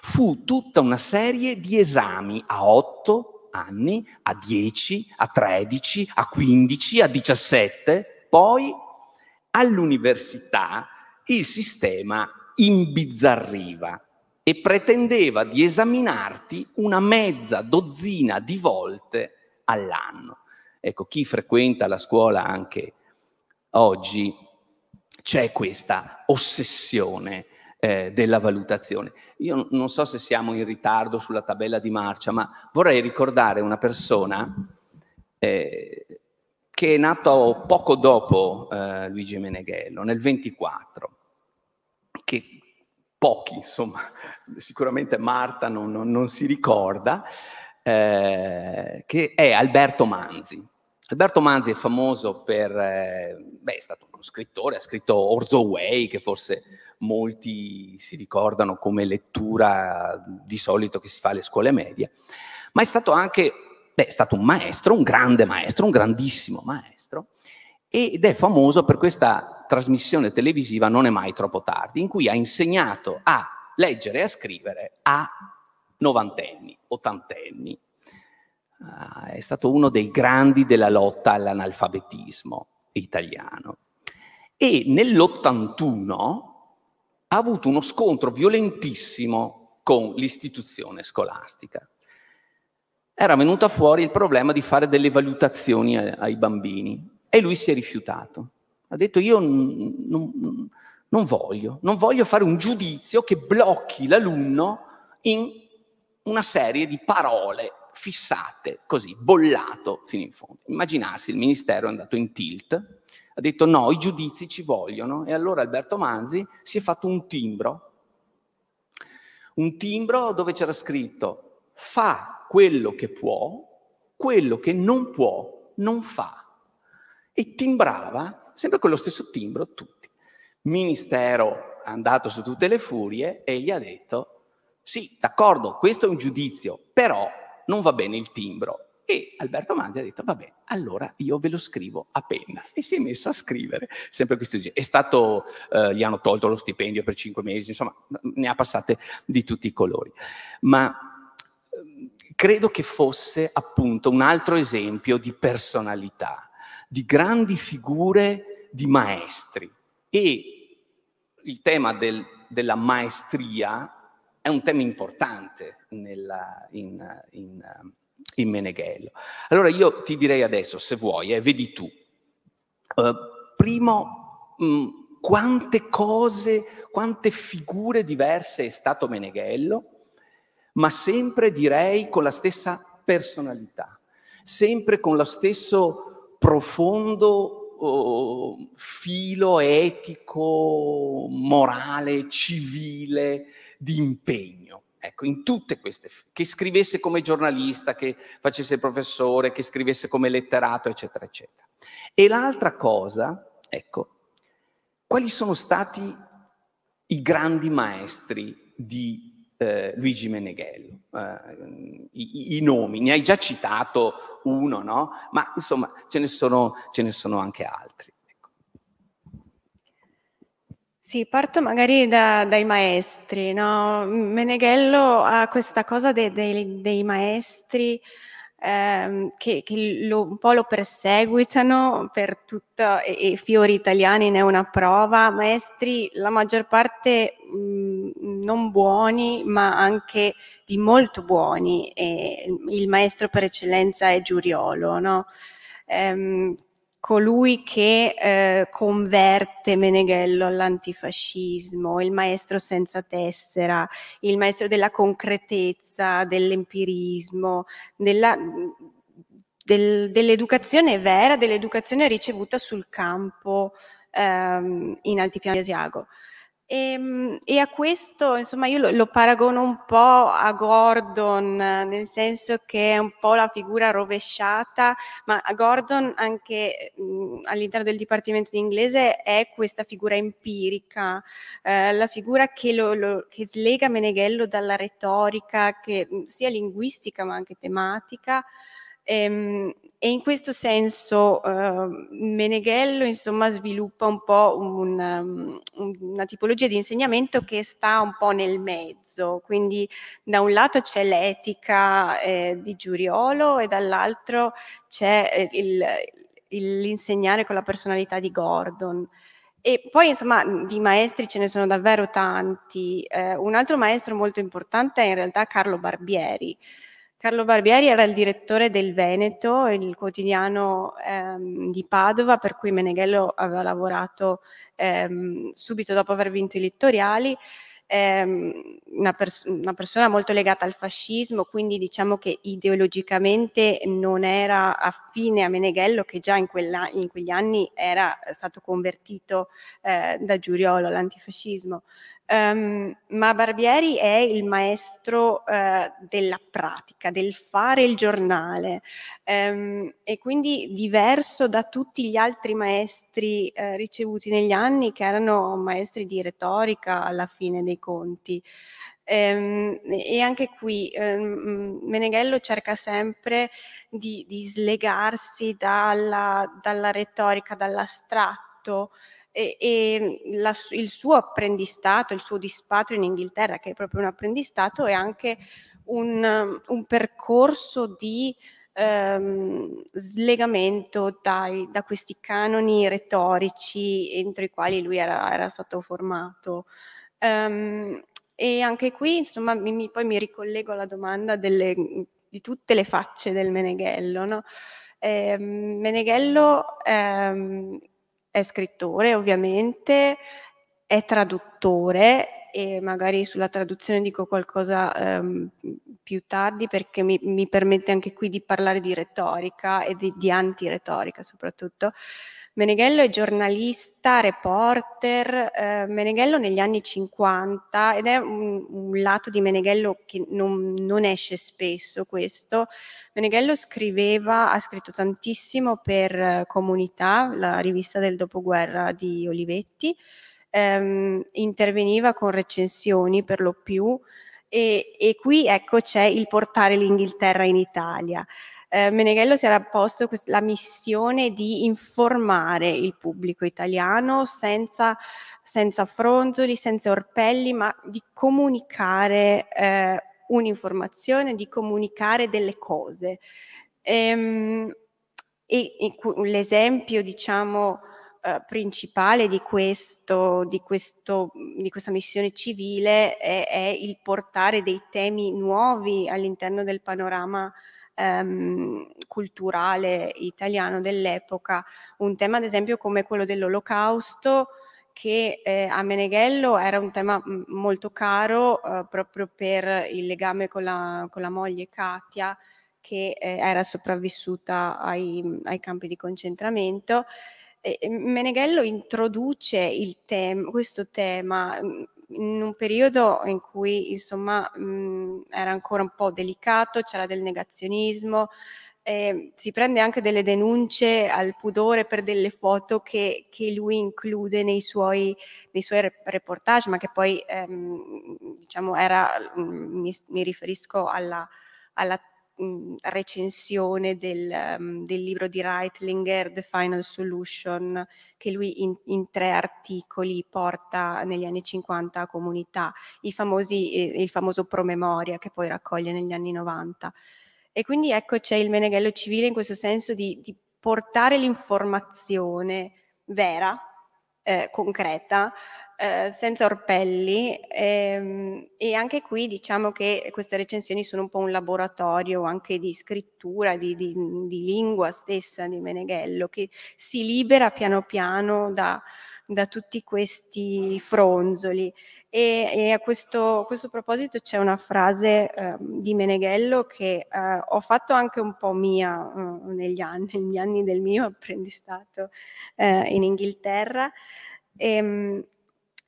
Fu tutta una serie di esami a 8 anni, a 10, a 13, a 15, a 17, poi all'università il sistema imbizzarriva e pretendeva di esaminarti una mezza dozzina di volte all'anno. Ecco, chi frequenta la scuola anche oggi c'è questa ossessione eh, della valutazione. Io non so se siamo in ritardo sulla tabella di marcia, ma vorrei ricordare una persona eh, che è nata poco dopo eh, Luigi Meneghello, nel 24, che pochi, insomma, sicuramente Marta non, non, non si ricorda, eh, che è Alberto Manzi. Alberto Manzi è famoso per, eh, beh, è stato uno scrittore, ha scritto Orzo Way, che forse molti si ricordano come lettura di solito che si fa alle scuole medie, ma è stato anche, beh, è stato un maestro, un grande maestro, un grandissimo maestro, ed è famoso per questa trasmissione televisiva Non è mai troppo tardi, in cui ha insegnato a leggere e a scrivere a novantenni, ottantenni, Ah, è stato uno dei grandi della lotta all'analfabetismo italiano. E nell'81 ha avuto uno scontro violentissimo con l'istituzione scolastica. Era venuto fuori il problema di fare delle valutazioni ai bambini e lui si è rifiutato. Ha detto io non, non voglio, non voglio fare un giudizio che blocchi l'alunno in una serie di parole fissate, così, bollato fino in fondo. Immaginarsi, il Ministero è andato in tilt, ha detto no, i giudizi ci vogliono e allora Alberto Manzi si è fatto un timbro, un timbro dove c'era scritto fa quello che può, quello che non può non fa. E timbrava, sempre con lo stesso timbro, tutti. Ministero è andato su tutte le furie e gli ha detto sì, d'accordo, questo è un giudizio, però non va bene il timbro. E Alberto Manzi ha detto, vabbè, allora io ve lo scrivo a penna. E si è messo a scrivere sempre questo genere. È stato, eh, gli hanno tolto lo stipendio per cinque mesi, insomma, ne ha passate di tutti i colori. Ma ehm, credo che fosse appunto un altro esempio di personalità, di grandi figure di maestri. E il tema del, della maestria è un tema importante nella, in, in, in, Meneghello. Allora io ti direi adesso, se vuoi, eh, vedi tu, eh, primo, mh, mm, quante cose, quante figure diverse è stato Meneghello, ma sempre direi con la stessa personalità, sempre con lo stesso profondo oh, filo etico, morale, civile di impegno. Ecco, in tutte queste, che scrivesse come giornalista, che facesse professore, che scrivesse come letterato, eccetera, eccetera. E l'altra cosa, ecco, quali sono stati i grandi maestri di eh, Luigi Meneghello? Eh, i, i, nomi, ne hai già citato uno, no? Ma insomma, ce ne sono, ce ne sono anche altri. Sì, parto magari da, dai maestri, no? Meneghello ha questa cosa de, de, dei maestri ehm, che, che lo, un po' lo perseguitano per tutto, e, e, Fiori Italiani ne è una prova, maestri la maggior parte mh, mm, non buoni, ma anche di molto buoni, e il maestro per eccellenza è Giuriolo, no? Ehm, colui che eh, converte Meneghello all'antifascismo, il maestro senza tessera, il maestro della concretezza, dell'empirismo, della, del, dell'educazione vera, dell'educazione ricevuta sul campo ehm, in altipiano di asiago. E, ehm, e, a questo, insomma, io lo, lo, paragono un po' a Gordon, nel senso che è un po' la figura rovesciata, ma a Gordon anche mh, mhmm, all'interno del Dipartimento di Inglese è questa figura empirica, eh, la figura che, lo, lo, che, slega Meneghello dalla retorica, che, mhmm, sia linguistica ma anche tematica, e, ehm, e in questo senso eh, Meneghello insomma, sviluppa un po' un, um, una tipologia di insegnamento che sta un po' nel mezzo, quindi da un lato c'è l'etica eh, di Giuriolo e dall'altro c'è eh, l'insegnare con la personalità di Gordon. E poi insomma di maestri ce ne sono davvero tanti. Eh, un altro maestro molto importante è in realtà Carlo Barbieri. Carlo Barbieri era il direttore del Veneto, il quotidiano ehm, di Padova, per cui Meneghello aveva lavorato ehm, subito dopo aver vinto i littoriali. Ehm, una, pers- una, persona molto legata al fascismo, quindi diciamo che ideologicamente non era affine a Meneghello, che già in, quella, in quegli anni era stato convertito eh, da Giuriolo all'antifascismo. Um, ma Barbieri è il maestro uh, della pratica, del fare il giornale um, e quindi diverso da tutti gli altri maestri uh, ricevuti negli anni che erano maestri di retorica alla fine dei conti. Um, e anche qui Meneghello cerca sempre di, di slegarsi dalla, dalla retorica, dall'astratto e, e la, il suo apprendistato, il suo dispatrio in Inghilterra, che è proprio un apprendistato, è anche un, um, un percorso di ehm, slegamento dai, da questi canoni retorici entro i quali lui era, era stato formato. Um, e anche qui, insomma, mi, poi mi ricollego alla domanda delle, di tutte le facce del Meneghello. No? Eh, Meneghello ehm, è scrittore ovviamente, è traduttore e magari sulla traduzione dico qualcosa ehm, più tardi perché mi, mi, permette anche qui di parlare di retorica e di, di antiretorica soprattutto. Meneghello è giornalista, reporter, eh, Meneghello negli anni 50 ed è un, un lato di Meneghello che non, non, esce spesso questo. Meneghello scriveva, ha scritto tantissimo per eh, Comunità, la rivista del dopoguerra di Olivetti, ehm, interveniva con recensioni per lo più e, e qui ecco c'è il portare l'Inghilterra in Italia eh, Meneghello si era posto la missione di informare il pubblico italiano senza, senza fronzoli, senza orpelli, ma di comunicare eh, un'informazione, di comunicare delle cose. Ehm, e, e, l'esempio, diciamo, eh, principale di, questo, di, questo, di questa missione civile è, è il portare dei temi nuovi all'interno del panorama ehm, culturale italiano dell'epoca, un tema ad esempio come quello dell'olocausto che eh, a Meneghello era un tema mm, molto caro eh, proprio per il legame con la, con la moglie Katia che eh, era sopravvissuta ai, ai campi di concentramento. Meneghello introduce tem- questo tema mm, in un periodo in cui insomma mh, era ancora un po' delicato, c'era del negazionismo, eh, si prende anche delle denunce al pudore per delle foto che, che lui include nei suoi, nei suoi, reportage, ma che poi ehm, diciamo era, mi, mi riferisco alla, alla mh, mhmm, recensione del, um, del, libro di Reitlinger, The Final Solution, che lui in, in, tre articoli porta negli anni 50 a comunità, famosi, il famoso promemoria che poi raccoglie negli anni 90. E quindi ecco c'è il Meneghello civile in questo senso di, di portare l'informazione vera eh, concreta, eh, senza orpelli ehm, e anche qui diciamo che queste recensioni sono un po' un laboratorio anche di scrittura, di, di, di lingua stessa di Meneghello che si libera piano piano da, da tutti questi fronzoli e, e a, questo, a, questo, proposito c'è una frase eh, di Meneghello che eh, ho fatto anche un po' mia eh, negli anni, <laughs> negli anni del mio apprendistato eh, in Inghilterra. E, ehm,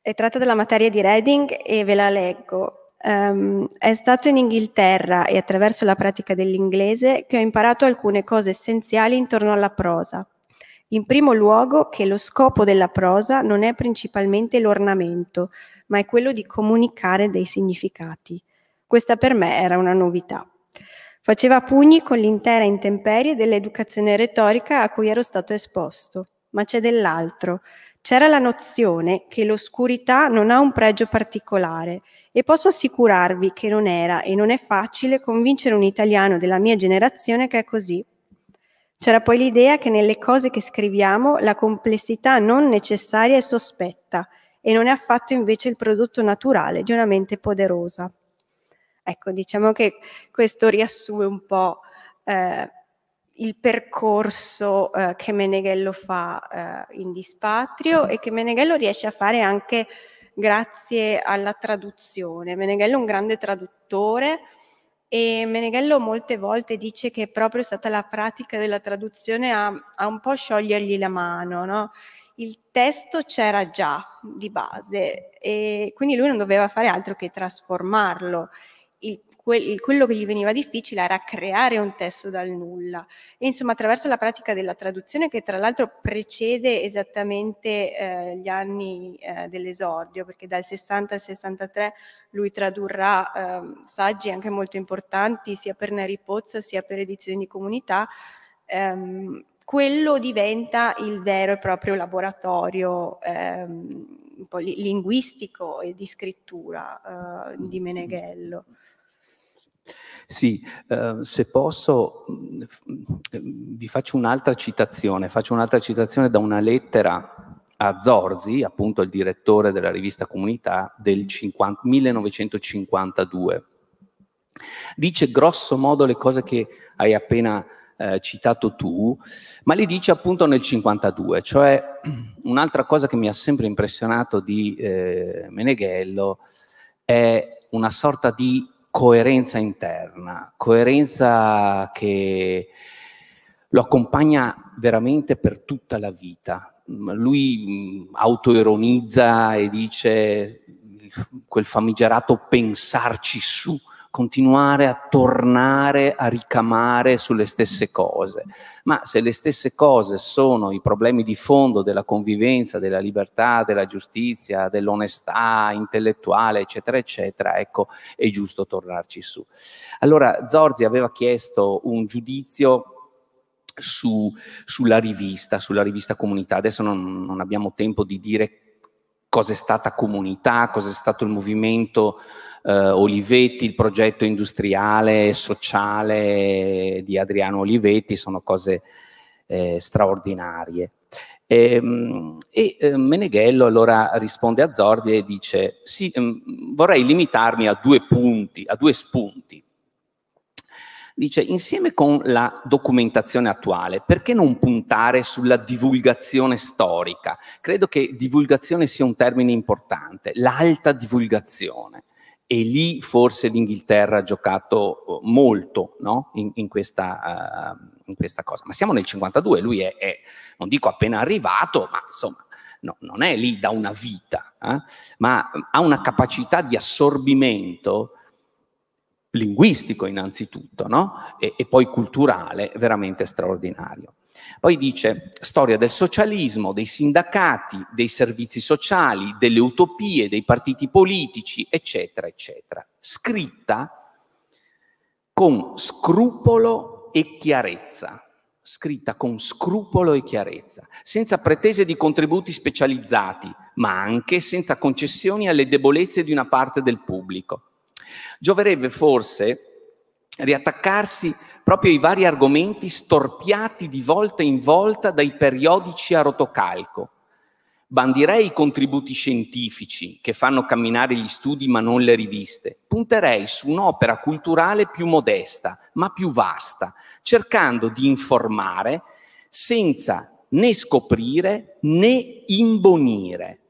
è tratta della materia di Reading e ve la leggo. Um, è stato in Inghilterra e attraverso la pratica dell'inglese che ho imparato alcune cose essenziali intorno alla prosa. In primo luogo che lo scopo della prosa non è principalmente l'ornamento, ma è quello di comunicare dei significati. Questa per me era una novità. Faceva pugni con l'intera intemperie dell'educazione retorica a cui ero stato esposto, ma c'è dell'altro. C'era la nozione che l'oscurità non ha un pregio particolare e posso assicurarvi che non era e non è facile convincere un italiano della mia generazione che è così. C'era poi l'idea che nelle cose che scriviamo la complessità non necessaria è sospetta e non è affatto invece il prodotto naturale di una mente poderosa. Ecco, diciamo che questo riassume un po' eh, il percorso eh, che Meneghello fa eh, in Dispatrio e che Meneghello riesce a fare anche grazie alla traduzione. Meneghello è un grande traduttore e Meneghello molte volte dice che è proprio stata la pratica della traduzione a, a un po' sciogliergli la mano, no? il testo c'era già di base e quindi lui non doveva fare altro che trasformarlo. Il, quel, quello che gli veniva difficile era creare un testo dal nulla. E insomma, attraverso la pratica della traduzione, che tra l'altro precede esattamente eh, gli anni eh, dell'esordio, perché dal 60 al 63 lui tradurrà eh, saggi anche molto importanti, sia per Neri Pozza sia per Edizioni di Comunità. Ehm, quello diventa il vero e proprio laboratorio ehm, linguistico e di scrittura eh, di mm-hmm. Meneghello. Sì, eh, se posso mm, vi faccio un'altra citazione, faccio un'altra citazione da una lettera a Zorzi, appunto il direttore della rivista Comunità del 50, 1952. Dice grosso modo le cose che hai appena detto eh, citato tu, ma li dice appunto nel 52, cioè <clears throat> un'altra cosa che mi ha sempre impressionato di eh, Meneghello è una sorta di coerenza interna, coerenza che lo accompagna veramente per tutta la vita. Lui mm, autoironizza e dice quel famigerato pensarci su, continuare a tornare a ricamare sulle stesse cose. Ma se le stesse cose sono i problemi di fondo della convivenza, della libertà, della giustizia, dell'onestà intellettuale, eccetera, eccetera, ecco, è giusto tornarci su. Allora, Zorzi aveva chiesto un giudizio su, sulla rivista, sulla rivista comunità. Adesso non, non abbiamo tempo di dire cosa è stata comunità, cosa è stato il movimento eh, Olivetti, il progetto industriale e sociale di Adriano Olivetti, sono cose eh, straordinarie. Ehm, e, e eh, Meneghello allora risponde a Zorzi e dice sì, ehm, vorrei limitarmi a due punti, a due spunti. Dice, insieme con la documentazione attuale, perché non puntare sulla divulgazione storica? Credo che divulgazione sia un termine importante, l'alta divulgazione. E lì forse l'Inghilterra ha giocato eh, molto no? in, in, questa, uh, in, questa, cosa. Ma siamo nel 52, lui è, è non dico appena arrivato, ma insomma No, non è lì da una vita, eh? ma ha una capacità di assorbimento linguistico innanzitutto, no? e, e poi culturale, veramente straordinario. Poi dice storia del socialismo, dei sindacati, dei servizi sociali, delle utopie, dei partiti politici, eccetera, eccetera. Scritta con scrupolo e chiarezza. Scritta con scrupolo e chiarezza, senza pretese di contributi specializzati, ma anche senza concessioni alle debolezze di una parte del pubblico. Gioverebbe forse riattaccarsi proprio ai vari argomenti storpiati di volta in volta dai periodici a rotocalco. Bandirei i contributi scientifici che fanno camminare gli studi ma non le riviste. Punterei su un'opera culturale più modesta ma più vasta, cercando di informare senza né scoprire né imbonire.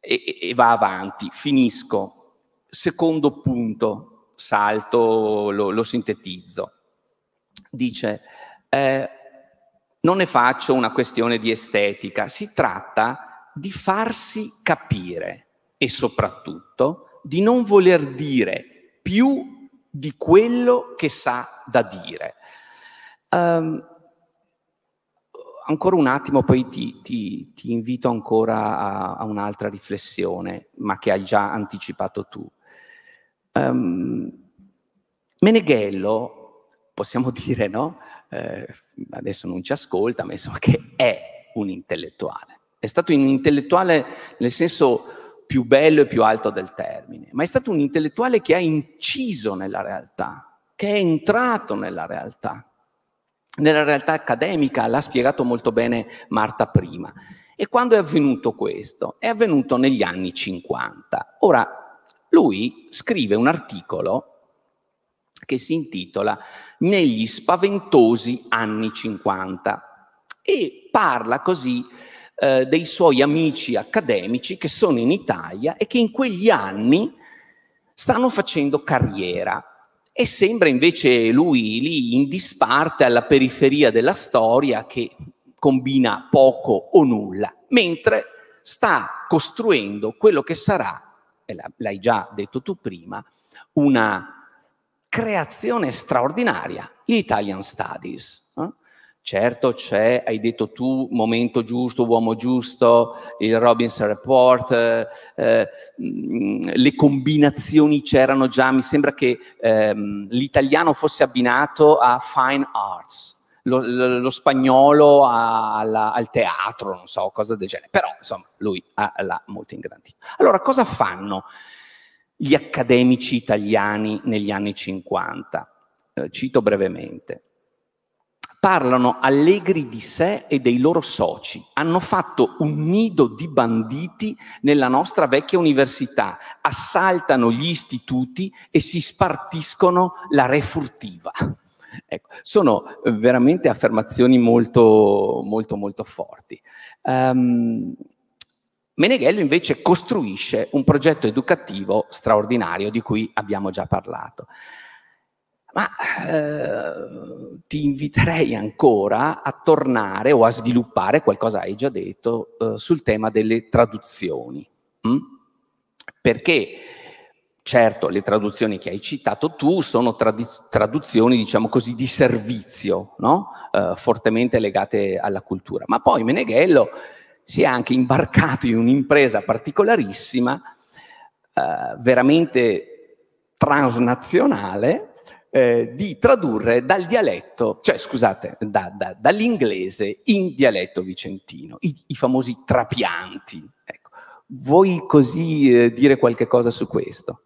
E, e va avanti, finisco Secondo punto, salto, lo, lo sintetizzo. Dice, eh, non ne faccio una questione di estetica, si tratta di farsi capire e soprattutto di non voler dire più di quello che sa da dire. Um, ancora un attimo, poi ti, ti, ti invito ancora a, a un'altra riflessione, ma che hai già anticipato tu. Um, Meneghello, possiamo <laughs> dire, no? Eh, adesso non ci ascolta, ma insomma che è un intellettuale. È stato un intellettuale nel senso più bello e più alto del termine, ma è stato un intellettuale che ha inciso nella realtà, che è entrato nella realtà, nella realtà accademica, l'ha spiegato molto bene Marta prima. E quando è avvenuto questo? È avvenuto negli anni 50. Ora, lui scrive un articolo che si intitola Negli spaventosi anni 50 e parla così eh, dei suoi amici accademici che sono in Italia e che in quegli anni stanno facendo carriera e sembra invece lui lì in disparte alla periferia della storia che combina poco o nulla, mentre sta costruendo quello che sarà e l'hai già detto tu prima, una creazione straordinaria, gli Italian Studies. Eh? Certo c'è, hai detto tu, momento giusto, uomo giusto, il Robinson Report, eh, eh, mm, le combinazioni c'erano già, mi sembra che ehm, l'italiano fosse abbinato a fine arts, lo, lo, lo spagnolo alla, al teatro, non so, cosa del genere. Però, insomma, lui l'ha molto ingrandito. Allora, cosa fanno gli accademici italiani negli anni 50? Eh, cito brevemente. Parlano allegri di sé e dei loro soci. Hanno fatto un nido di banditi nella nostra vecchia università, assaltano gli istituti e si spartiscono la refurtiva. Ecco, sono eh, veramente affermazioni molto, molto, molto forti. Um, Meneghello invece costruisce un progetto educativo straordinario di cui abbiamo già parlato. Ma eh, ti inviterei ancora a tornare o a sviluppare, qualcosa hai già detto, eh, sul tema delle traduzioni. Hm? Perché Certo, le traduzioni che hai citato tu sono trad- traduzioni, diciamo così, di servizio, no? eh, fortemente legate alla cultura. Ma poi Meneghello si è anche imbarcato in un'impresa particolarissima, eh, veramente transnazionale, eh, di tradurre dal dialetto, cioè scusate, da, da, dall'inglese in dialetto vicentino, i, i famosi trapianti. Ecco. Vuoi così eh, dire qualche cosa su questo?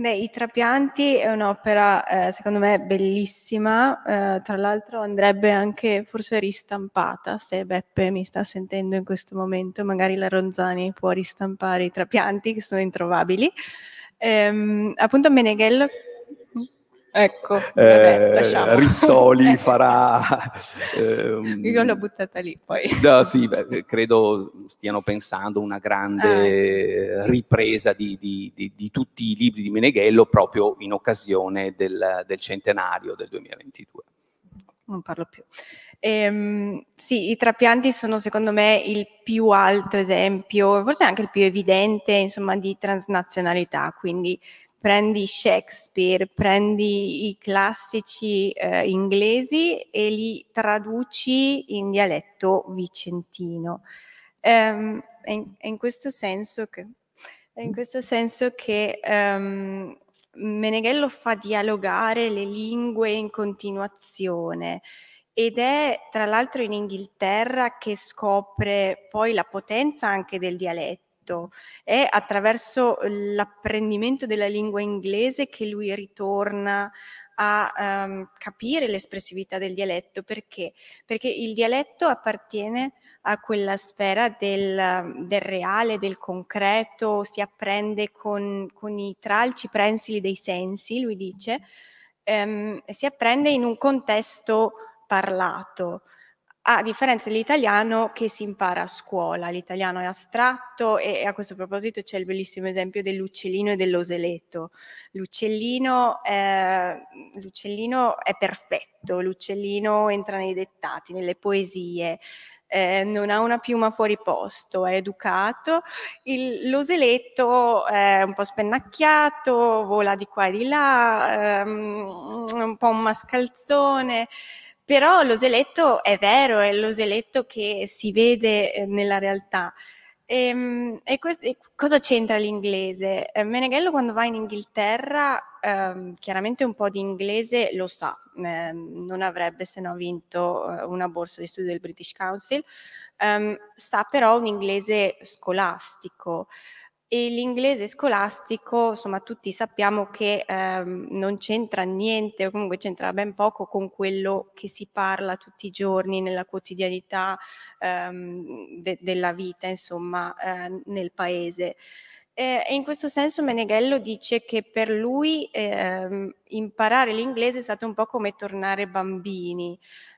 Beh, I trapianti è un'opera, eh, secondo me, bellissima, eh, tra l'altro andrebbe anche forse ristampata, se Beppe mi sta sentendo in questo momento, magari la Ronzani può ristampare i trapianti che sono introvabili. Eh, appunto Meneghello Ecco, eh, Rizzoli <laughs> farà... <laughs> Ehm, Io l'ho buttata lì poi. No, sì, beh, eh, credo stiano pensando una grande ah. ripresa di, di, di, di, tutti i libri di Meneghello proprio in occasione del, del centenario del 2022 non parlo più. Ehm, sì, i trapianti sono secondo me il più alto esempio, forse anche il più evidente, insomma, di transnazionalità, quindi prendi Shakespeare, prendi i classici eh, inglesi e li traduci in dialetto vicentino. Um, è, in, è, in, questo senso che, in questo senso che um, Meneghello fa dialogare le lingue in continuazione ed è tra l'altro in Inghilterra che scopre poi la potenza anche del dialetto partito. È attraverso eh, l'apprendimento della lingua inglese che lui ritorna a um, capire l'espressività del dialetto. Perché? Perché il dialetto appartiene a quella sfera del, del reale, del concreto, si apprende con, con, i tralci prensili dei sensi, lui dice, um, si apprende in un contesto parlato a differenza dell'italiano che si impara a scuola, l'italiano è astratto e a questo proposito c'è il bellissimo esempio dell'uccellino e dell'oseletto. L'uccellino, eh, l'uccellino è perfetto, l'uccellino entra nei dettati, nelle poesie, eh, non ha una piuma fuori posto, è educato, il, l'oseletto è un po' spennacchiato, vola di qua e di là, ehm, un po' un mascalzone. Però l'oseletto è vero, è l'oseletto che si vede eh, nella realtà. Ehm, e, e, questo, e, cosa c'entra l'inglese? Eh, Meneghello quando va in Inghilterra, ehm, chiaramente un po' di inglese lo sa, eh, non avrebbe se no vinto eh, una borsa di studio del British Council, ehm, sa però un inglese scolastico e l'inglese scolastico, insomma, tutti sappiamo che ehm, non c'entra niente o comunque c'entra ben poco con quello che si parla tutti i giorni nella quotidianità ehm, de- della vita, insomma, eh, nel paese. e in questo senso Meneghello dice che per lui ehm, imparare l'inglese è stato un po' come tornare bambini.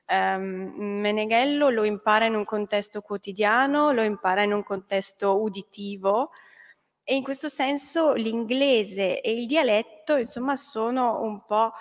Um, Meneghello lo impara in un contesto quotidiano, lo impara in un contesto uditivo, e in questo senso l'inglese e il dialetto insomma sono un po'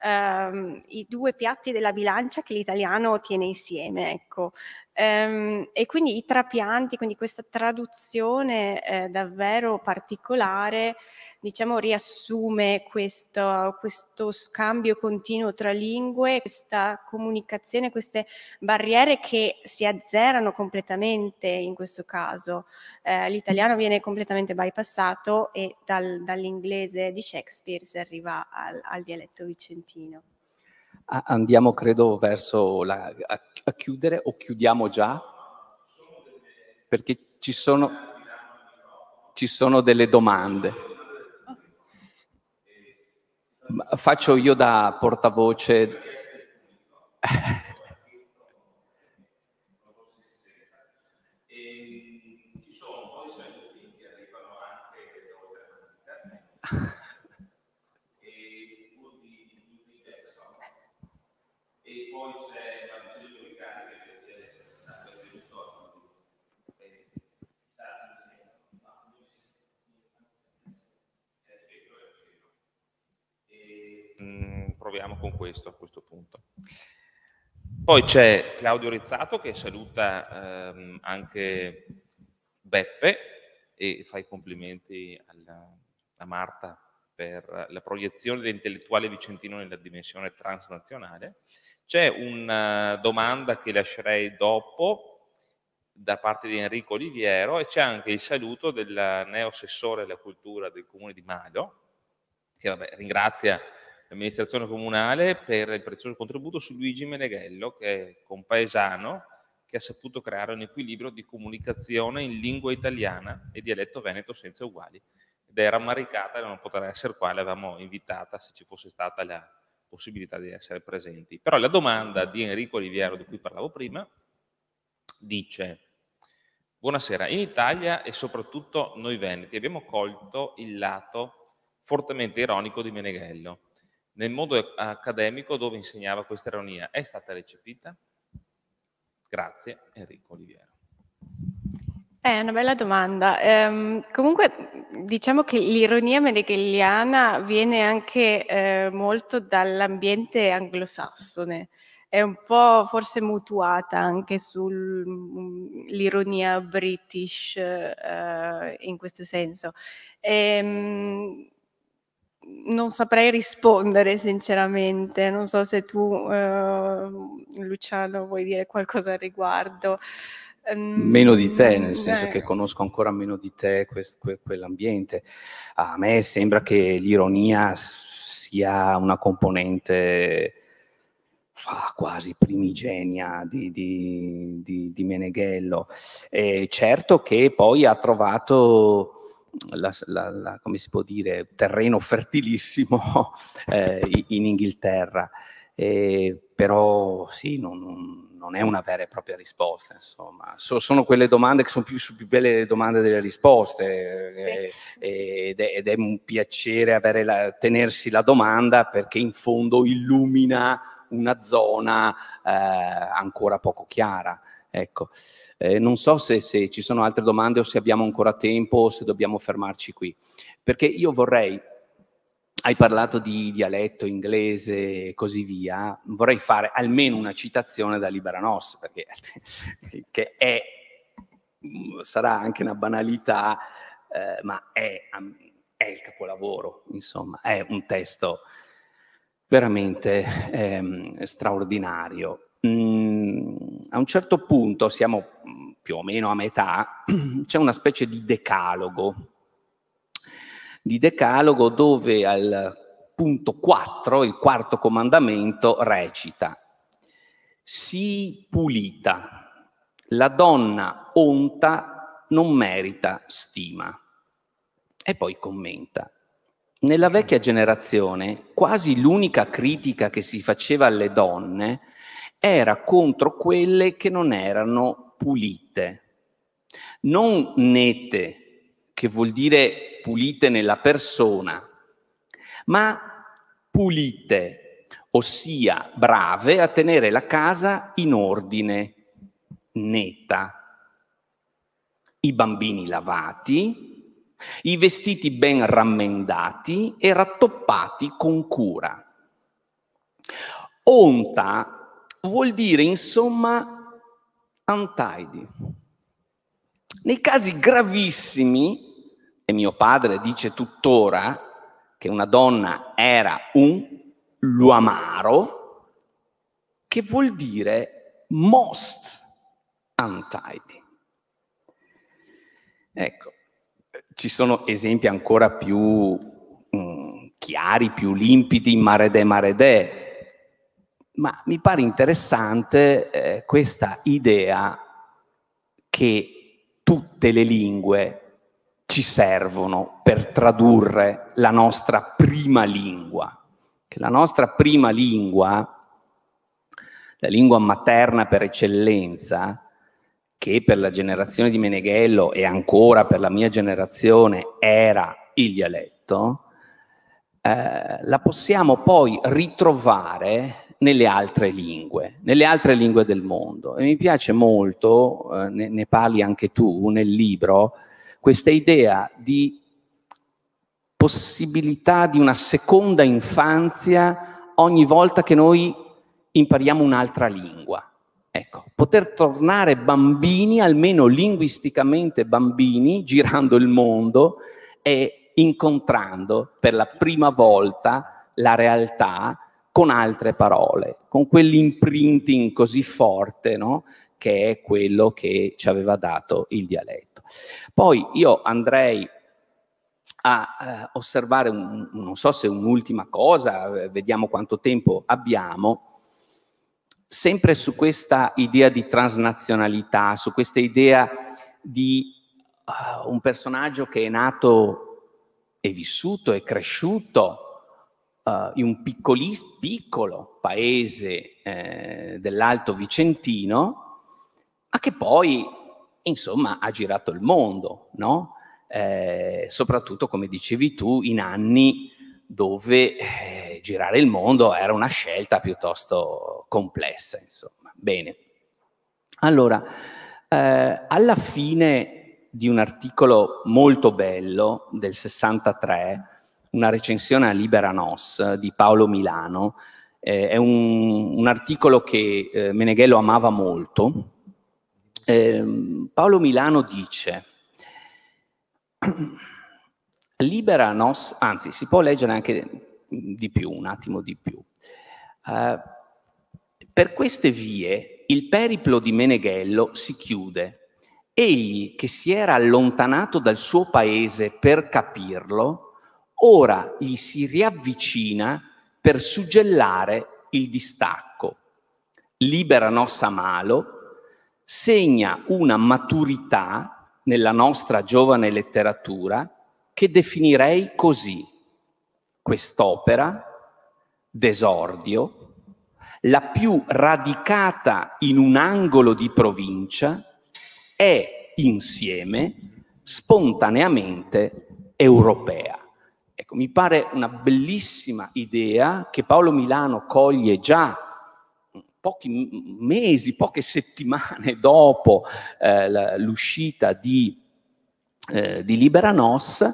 ehm, i due piatti della bilancia che l'italiano tiene insieme ecco ehm, e quindi i trapianti quindi questa traduzione eh, davvero particolare diciamo, riassume questo, questo scambio continuo tra lingue, questa comunicazione, queste barriere che si azzerano completamente in questo caso. Eh, l'italiano viene completamente bypassato e dal, dall'inglese di Shakespeare si arriva al, al dialetto vicentino andiamo credo verso la, a, a, chiudere o chiudiamo già perché ci sono, ci sono delle domande. Faccio io da portavoce. proviamo con questo a questo punto. Poi c'è Claudio Rizzato che saluta ehm, anche Beppe e fa i complimenti alla, a Marta per la proiezione dell'intellettuale vicentino nella dimensione transnazionale. C'è una domanda che lascerei dopo da parte di Enrico Oliviero e c'è anche il saluto del neo assessore alla cultura del comune di Maglio, che vabbè, ringrazia l'amministrazione comunale per il prezioso contributo su Luigi Meneghello, che è compaesano, che ha saputo creare un equilibrio di comunicazione in lingua italiana e dialetto veneto senza uguali. Ed è rammaricata di non poter essere qua, l'avevamo invitata se ci fosse stata la possibilità di essere presenti. Però la domanda di Enrico Oliviero, di cui parlavo prima, dice... Buonasera, in Italia e soprattutto noi Veneti abbiamo colto il lato fortemente ironico di Meneghello, nel mondo accademico dove insegnava questa ironia è stata recepita? Grazie Enrico Oliviero. È una bella domanda. Um, comunque diciamo che l'ironia meneghelliana viene anche eh, molto dall'ambiente anglosassone, è un po' forse mutuata anche sull'ironia mm, british eh, in questo senso. E, ehm, non saprei rispondere sinceramente, non so se tu eh, Luciano vuoi dire qualcosa al riguardo. Ehm, meno di te, nel senso eh. che conosco ancora meno di te quest, que, quell'ambiente. A me sembra che l'ironia sia una componente ah, quasi primigenia di, di, di, di Meneghello. E certo che poi ha trovato la, la, la, come si può dire, terreno fertilissimo <laughs> eh, in Inghilterra. Eh, però sì, non, non, è una vera e propria risposta, insomma. So, sono quelle domande che sono più, più belle domande delle risposte sì. eh, ed, è, ed, è, un piacere la, tenersi la domanda perché in fondo illumina una zona eh, ancora poco chiara. Ecco, eh, non so se, se, ci sono altre domande o se abbiamo ancora tempo o se dobbiamo fermarci qui, perché io vorrei, hai parlato di dialetto inglese e così via, vorrei fare almeno una citazione da Liberanos, perché <laughs> che è, sarà anche una banalità, eh, ma è, è, il capolavoro, insomma, è un testo veramente ehm, straordinario. Mm a un certo punto, siamo mm, più o meno a metà, <clears throat> c'è una specie di decalogo, di decalogo dove al punto 4, il quarto comandamento, recita, sii pulita, la donna onta non merita stima. E poi commenta, nella vecchia generazione quasi l'unica critica che si faceva alle donne era contro quelle che non erano pulite, non nette, che vuol dire pulite nella persona, ma pulite, ossia brave a tenere la casa in ordine, netta, i bambini lavati, i vestiti ben rammendati e rattoppati con cura. Onta vuol dire insomma antaidi. Nei casi gravissimi, e mio padre dice tuttora che una donna era un luamaro, che vuol dire most untidy. Ecco, ci sono esempi ancora più mh, mm, chiari, più limpidi Mare de Mare de, ma mi pare interessante eh, questa idea che tutte le lingue ci servono per tradurre la nostra prima lingua, che la nostra prima lingua, la lingua materna per eccellenza, che per la generazione di Meneghello e ancora per la mia generazione era il dialetto, eh, la possiamo poi ritrovare nelle altre lingue, nelle altre lingue del mondo. E mi piace molto, eh, ne, ne parli anche tu nel libro, questa idea di possibilità di una seconda infanzia ogni volta che noi impariamo un'altra lingua. Ecco, poter tornare bambini, almeno linguisticamente bambini, girando il mondo e incontrando per la prima volta la realtà con altre parole, con quell'imprinting così forte no? che è quello che ci aveva dato il dialetto. Poi io andrei a eh, osservare, un, non so se un'ultima cosa, eh, vediamo quanto tempo abbiamo, sempre su questa idea di transnazionalità, su questa idea di uh, un personaggio che è nato, è vissuto, è cresciuto uh, in un piccolis, piccolo paese eh, dell'Alto Vicentino, ma che poi, insomma, ha girato il mondo, no? Eh, soprattutto, come dicevi tu, in anni dove eh, girare il mondo era una scelta piuttosto complessa, insomma. Bene. Allora, eh, alla fine di un articolo molto bello del 63 una recensione a Libera Nos eh, di Paolo Milano. Eh, è un, un, articolo che eh, Meneghello amava molto. Eh, Paolo Milano dice, <clears throat> Libera Nos, anzi si può leggere anche di più, un attimo di più. Uh, per queste vie il periplo di Meneghello si chiude egli che si era allontanato dal suo paese per capirlo, ora gli si riavvicina per suggellare il distacco. Libera nossa malo segna una maturità nella nostra giovane letteratura che definirei così. Quest'opera, Desordio, la più radicata in un angolo di provincia, è insieme spontaneamente europea. Ecco, mi pare una bellissima idea che Paolo Milano coglie già pochi mesi, poche settimane <laughs> dopo eh, l'uscita di, eh, di Libera Nos,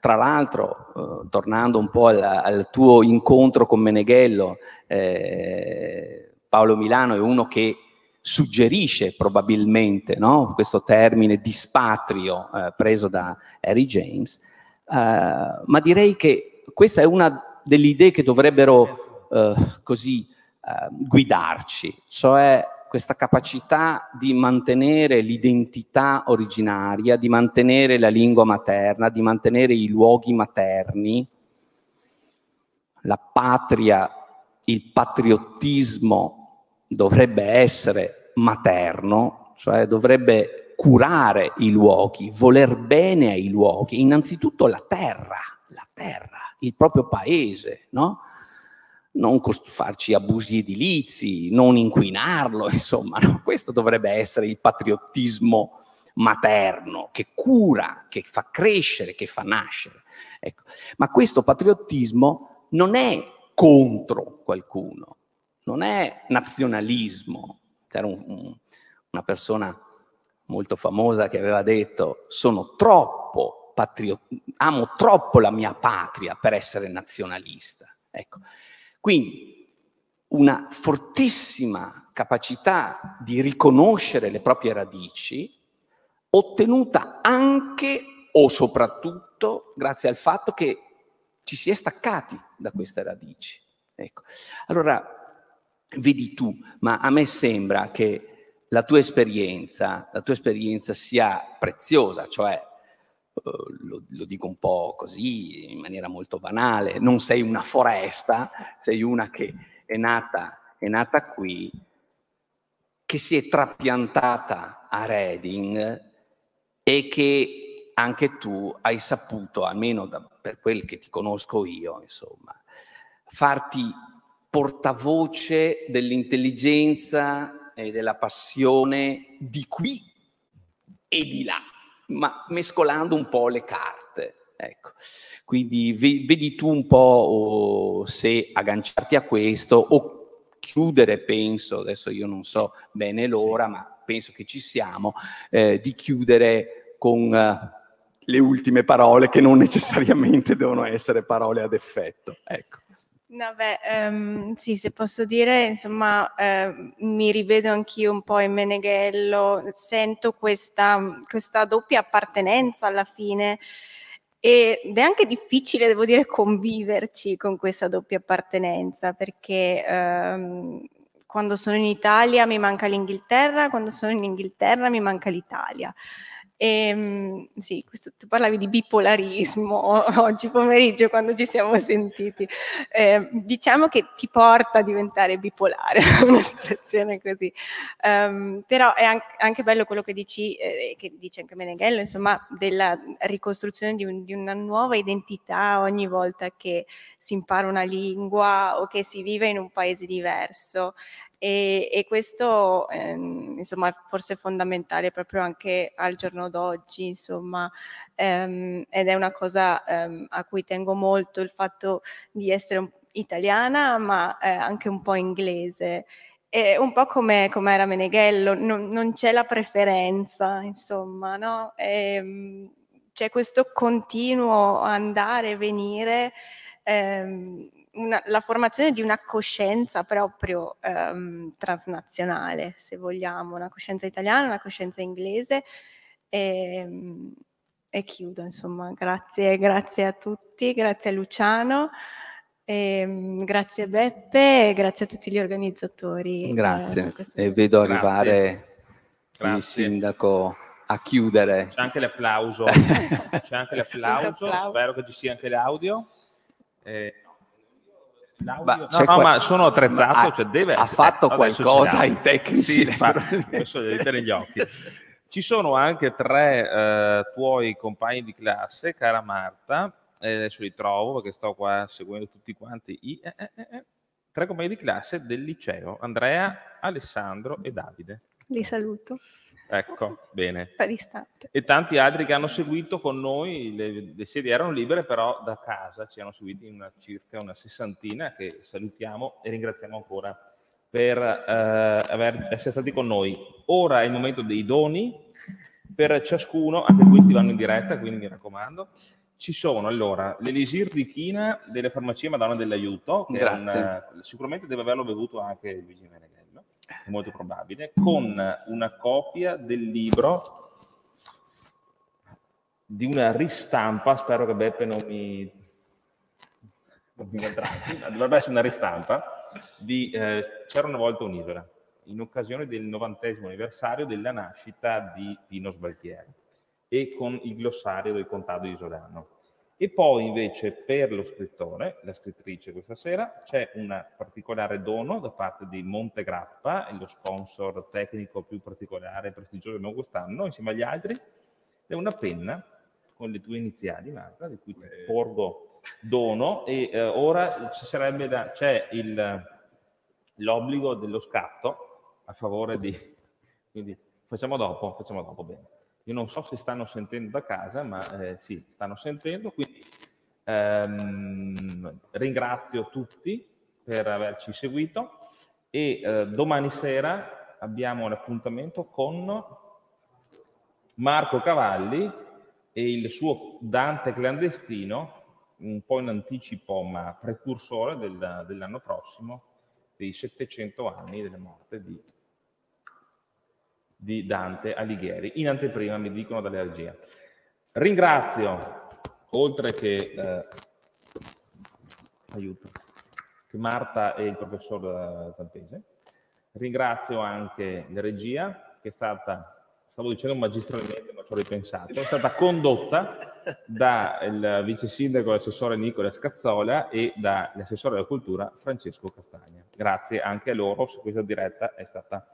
tra l'altro, eh, tornando un po' al, al, tuo incontro con Meneghello, eh, Paolo Milano è uno che suggerisce probabilmente no? questo termine dispatrio eh, preso da Harry James, eh, ma direi che questa è una delle idee che dovrebbero uh, così uh, guidarci, cioè questa capacità di mantenere l'identità originaria, di mantenere la lingua materna, di mantenere i luoghi materni, la patria, il patriottismo dovrebbe essere materno, cioè dovrebbe curare i luoghi, voler bene ai luoghi, innanzitutto la terra, la terra, il proprio paese, no? non cost- farci abusi edilizi, non inquinarlo, <laughs> insomma, no? questo dovrebbe essere il patriottismo materno che cura, che fa crescere, che fa nascere. Ecco. Ma questo patriottismo non è contro qualcuno, non è nazionalismo. C'era un, un, una persona molto famosa che aveva detto sono troppo patriota, amo troppo la mia patria per essere nazionalista. Ecco. Quindi una fortissima capacità di riconoscere le proprie radici, ottenuta anche o soprattutto grazie al fatto che ci si è staccati da queste radici. Ecco. Allora, vedi tu, ma a me sembra che la tua esperienza, la tua esperienza sia preziosa, cioè eh, lo, lo, dico un po' così, in maniera molto banale, non sei una foresta, sei una che è nata, è nata qui, che si è trapiantata a Reading e che anche tu hai saputo, almeno da, per quel che ti conosco io, insomma, farti portavoce dell'intelligenza e eh, della passione di qui e di là, ma mescolando un po' le carte. Ecco. Quindi vedi tu un po' oh, se agganciarti a questo o chiudere, penso, adesso io non so bene l'ora, ma penso che ci siamo, eh, di chiudere con eh, le ultime parole che non necessariamente devono essere parole ad effetto. Ecco. No, beh, ehm, sì, se posso dire, insomma, eh, mi rivedo anch'io un po' in Meneghello, sento questa, questa doppia appartenenza alla fine ed è anche difficile, devo dire, conviverci con questa doppia appartenenza perché ehm, quando sono in Italia mi manca l'Inghilterra, quando sono in Inghilterra mi manca l'Italia. E, ehm, sì, questo, tu parlavi di bipolarismo <laughs> oggi pomeriggio quando ci siamo sentiti. Eh, diciamo che ti porta a diventare bipolare <laughs> una situazione così. Um, però è anche, anche, bello quello che dici, eh, che dice anche Meneghello, insomma, della ricostruzione di, un, di una nuova identità ogni volta che si impara una lingua o che si vive in un paese diverso e, e questo ehm, insomma forse è fondamentale proprio anche al giorno d'oggi insomma ehm, ed è una cosa ehm, a cui tengo molto il fatto di essere italiana ma eh, anche un po' inglese è un po' come, come era Meneghello, non, non, c'è la preferenza, insomma, no? E, ehm, c'è questo continuo andare e venire ehm, una, la formazione di una coscienza proprio ehm, transnazionale, se vogliamo, una coscienza italiana, una coscienza inglese. E, ehm, e chiudo, insomma, grazie, grazie, a tutti, grazie a Luciano, ehm, grazie a Beppe, grazie a tutti gli organizzatori. Eh, grazie, eh, e vedo arrivare grazie. il sindaco a chiudere. C'è anche l'applauso, <laughs> c'è anche l'applauso, spero che ci sia anche l'audio. Eh. Ma, no, no qual... ma sono attrezzato, ma ha, cioè deve ha fatto eh, qualcosa ai tecnici. Sì, fa, adesso devi tenere gli occhi. Ci sono anche tre eh, tuoi compagni di classe, cara Marta, eh, adesso li trovo perché sto qua seguendo tutti quanti i... Eh, eh, eh, tre compagni di classe del liceo, Andrea, Alessandro e Davide. Li saluto. Ecco, bene. <laughs> E tanti altri che hanno seguito con noi, le, le sedie erano libere però da casa, ci hanno seguiti una, circa una sessantina che salutiamo e ringraziamo ancora per eh, aver, essere stati con noi. Ora è il momento dei doni per ciascuno, anche questi vanno in diretta, quindi mi raccomando. Ci sono allora l'elisir di china delle farmacie Madonna dell'Aiuto, che un, sicuramente deve averlo bevuto anche Luigi Meneghetti molto probabile, con una copia del libro di una ristampa, spero che Beppe non mi, non mi dovrebbe essere una ristampa, di eh, C'era una volta un'isola, in occasione del 90 anniversario della nascita di Pino Sbaltieri e con il glossario del contado isolano. E poi invece per lo scrittore, la scrittrice questa sera, c'è un particolare dono da parte di Montegrappa, lo sponsor tecnico più particolare e prestigioso noi quest'anno, insieme agli altri, è una penna con le tue iniziali, Marta, di cui ti eh. porgo dono e eh, ora da, c'è il, l'obbligo dello scatto a favore di... quindi facciamo dopo, facciamo dopo bene. Io non so se stanno sentendo da casa, ma eh, sì, stanno sentendo, quindi ehm, ringrazio tutti per averci seguito e eh, domani sera abbiamo l'appuntamento con Marco Cavalli e il suo Dante clandestino, un po' in anticipo ma precursore del, dell'anno prossimo, dei 700 anni della morte di di Dante Alighieri. In anteprima mi dicono dalle Ringrazio, oltre che, eh, aiuto, che Marta e il professor eh, ringrazio anche la regia che è stata, stavo dicendo magistralmente, ma ci ho ripensato, è stata condotta dal vice sindaco l'assessore Nicola Scazzola e dall'assessore della cultura Francesco Castagna. Grazie anche a loro se questa diretta è stata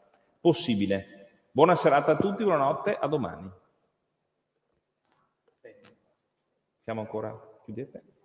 possibile. Buona serata a tutti, buonanotte, a domani. Siamo ancora? Chiudete?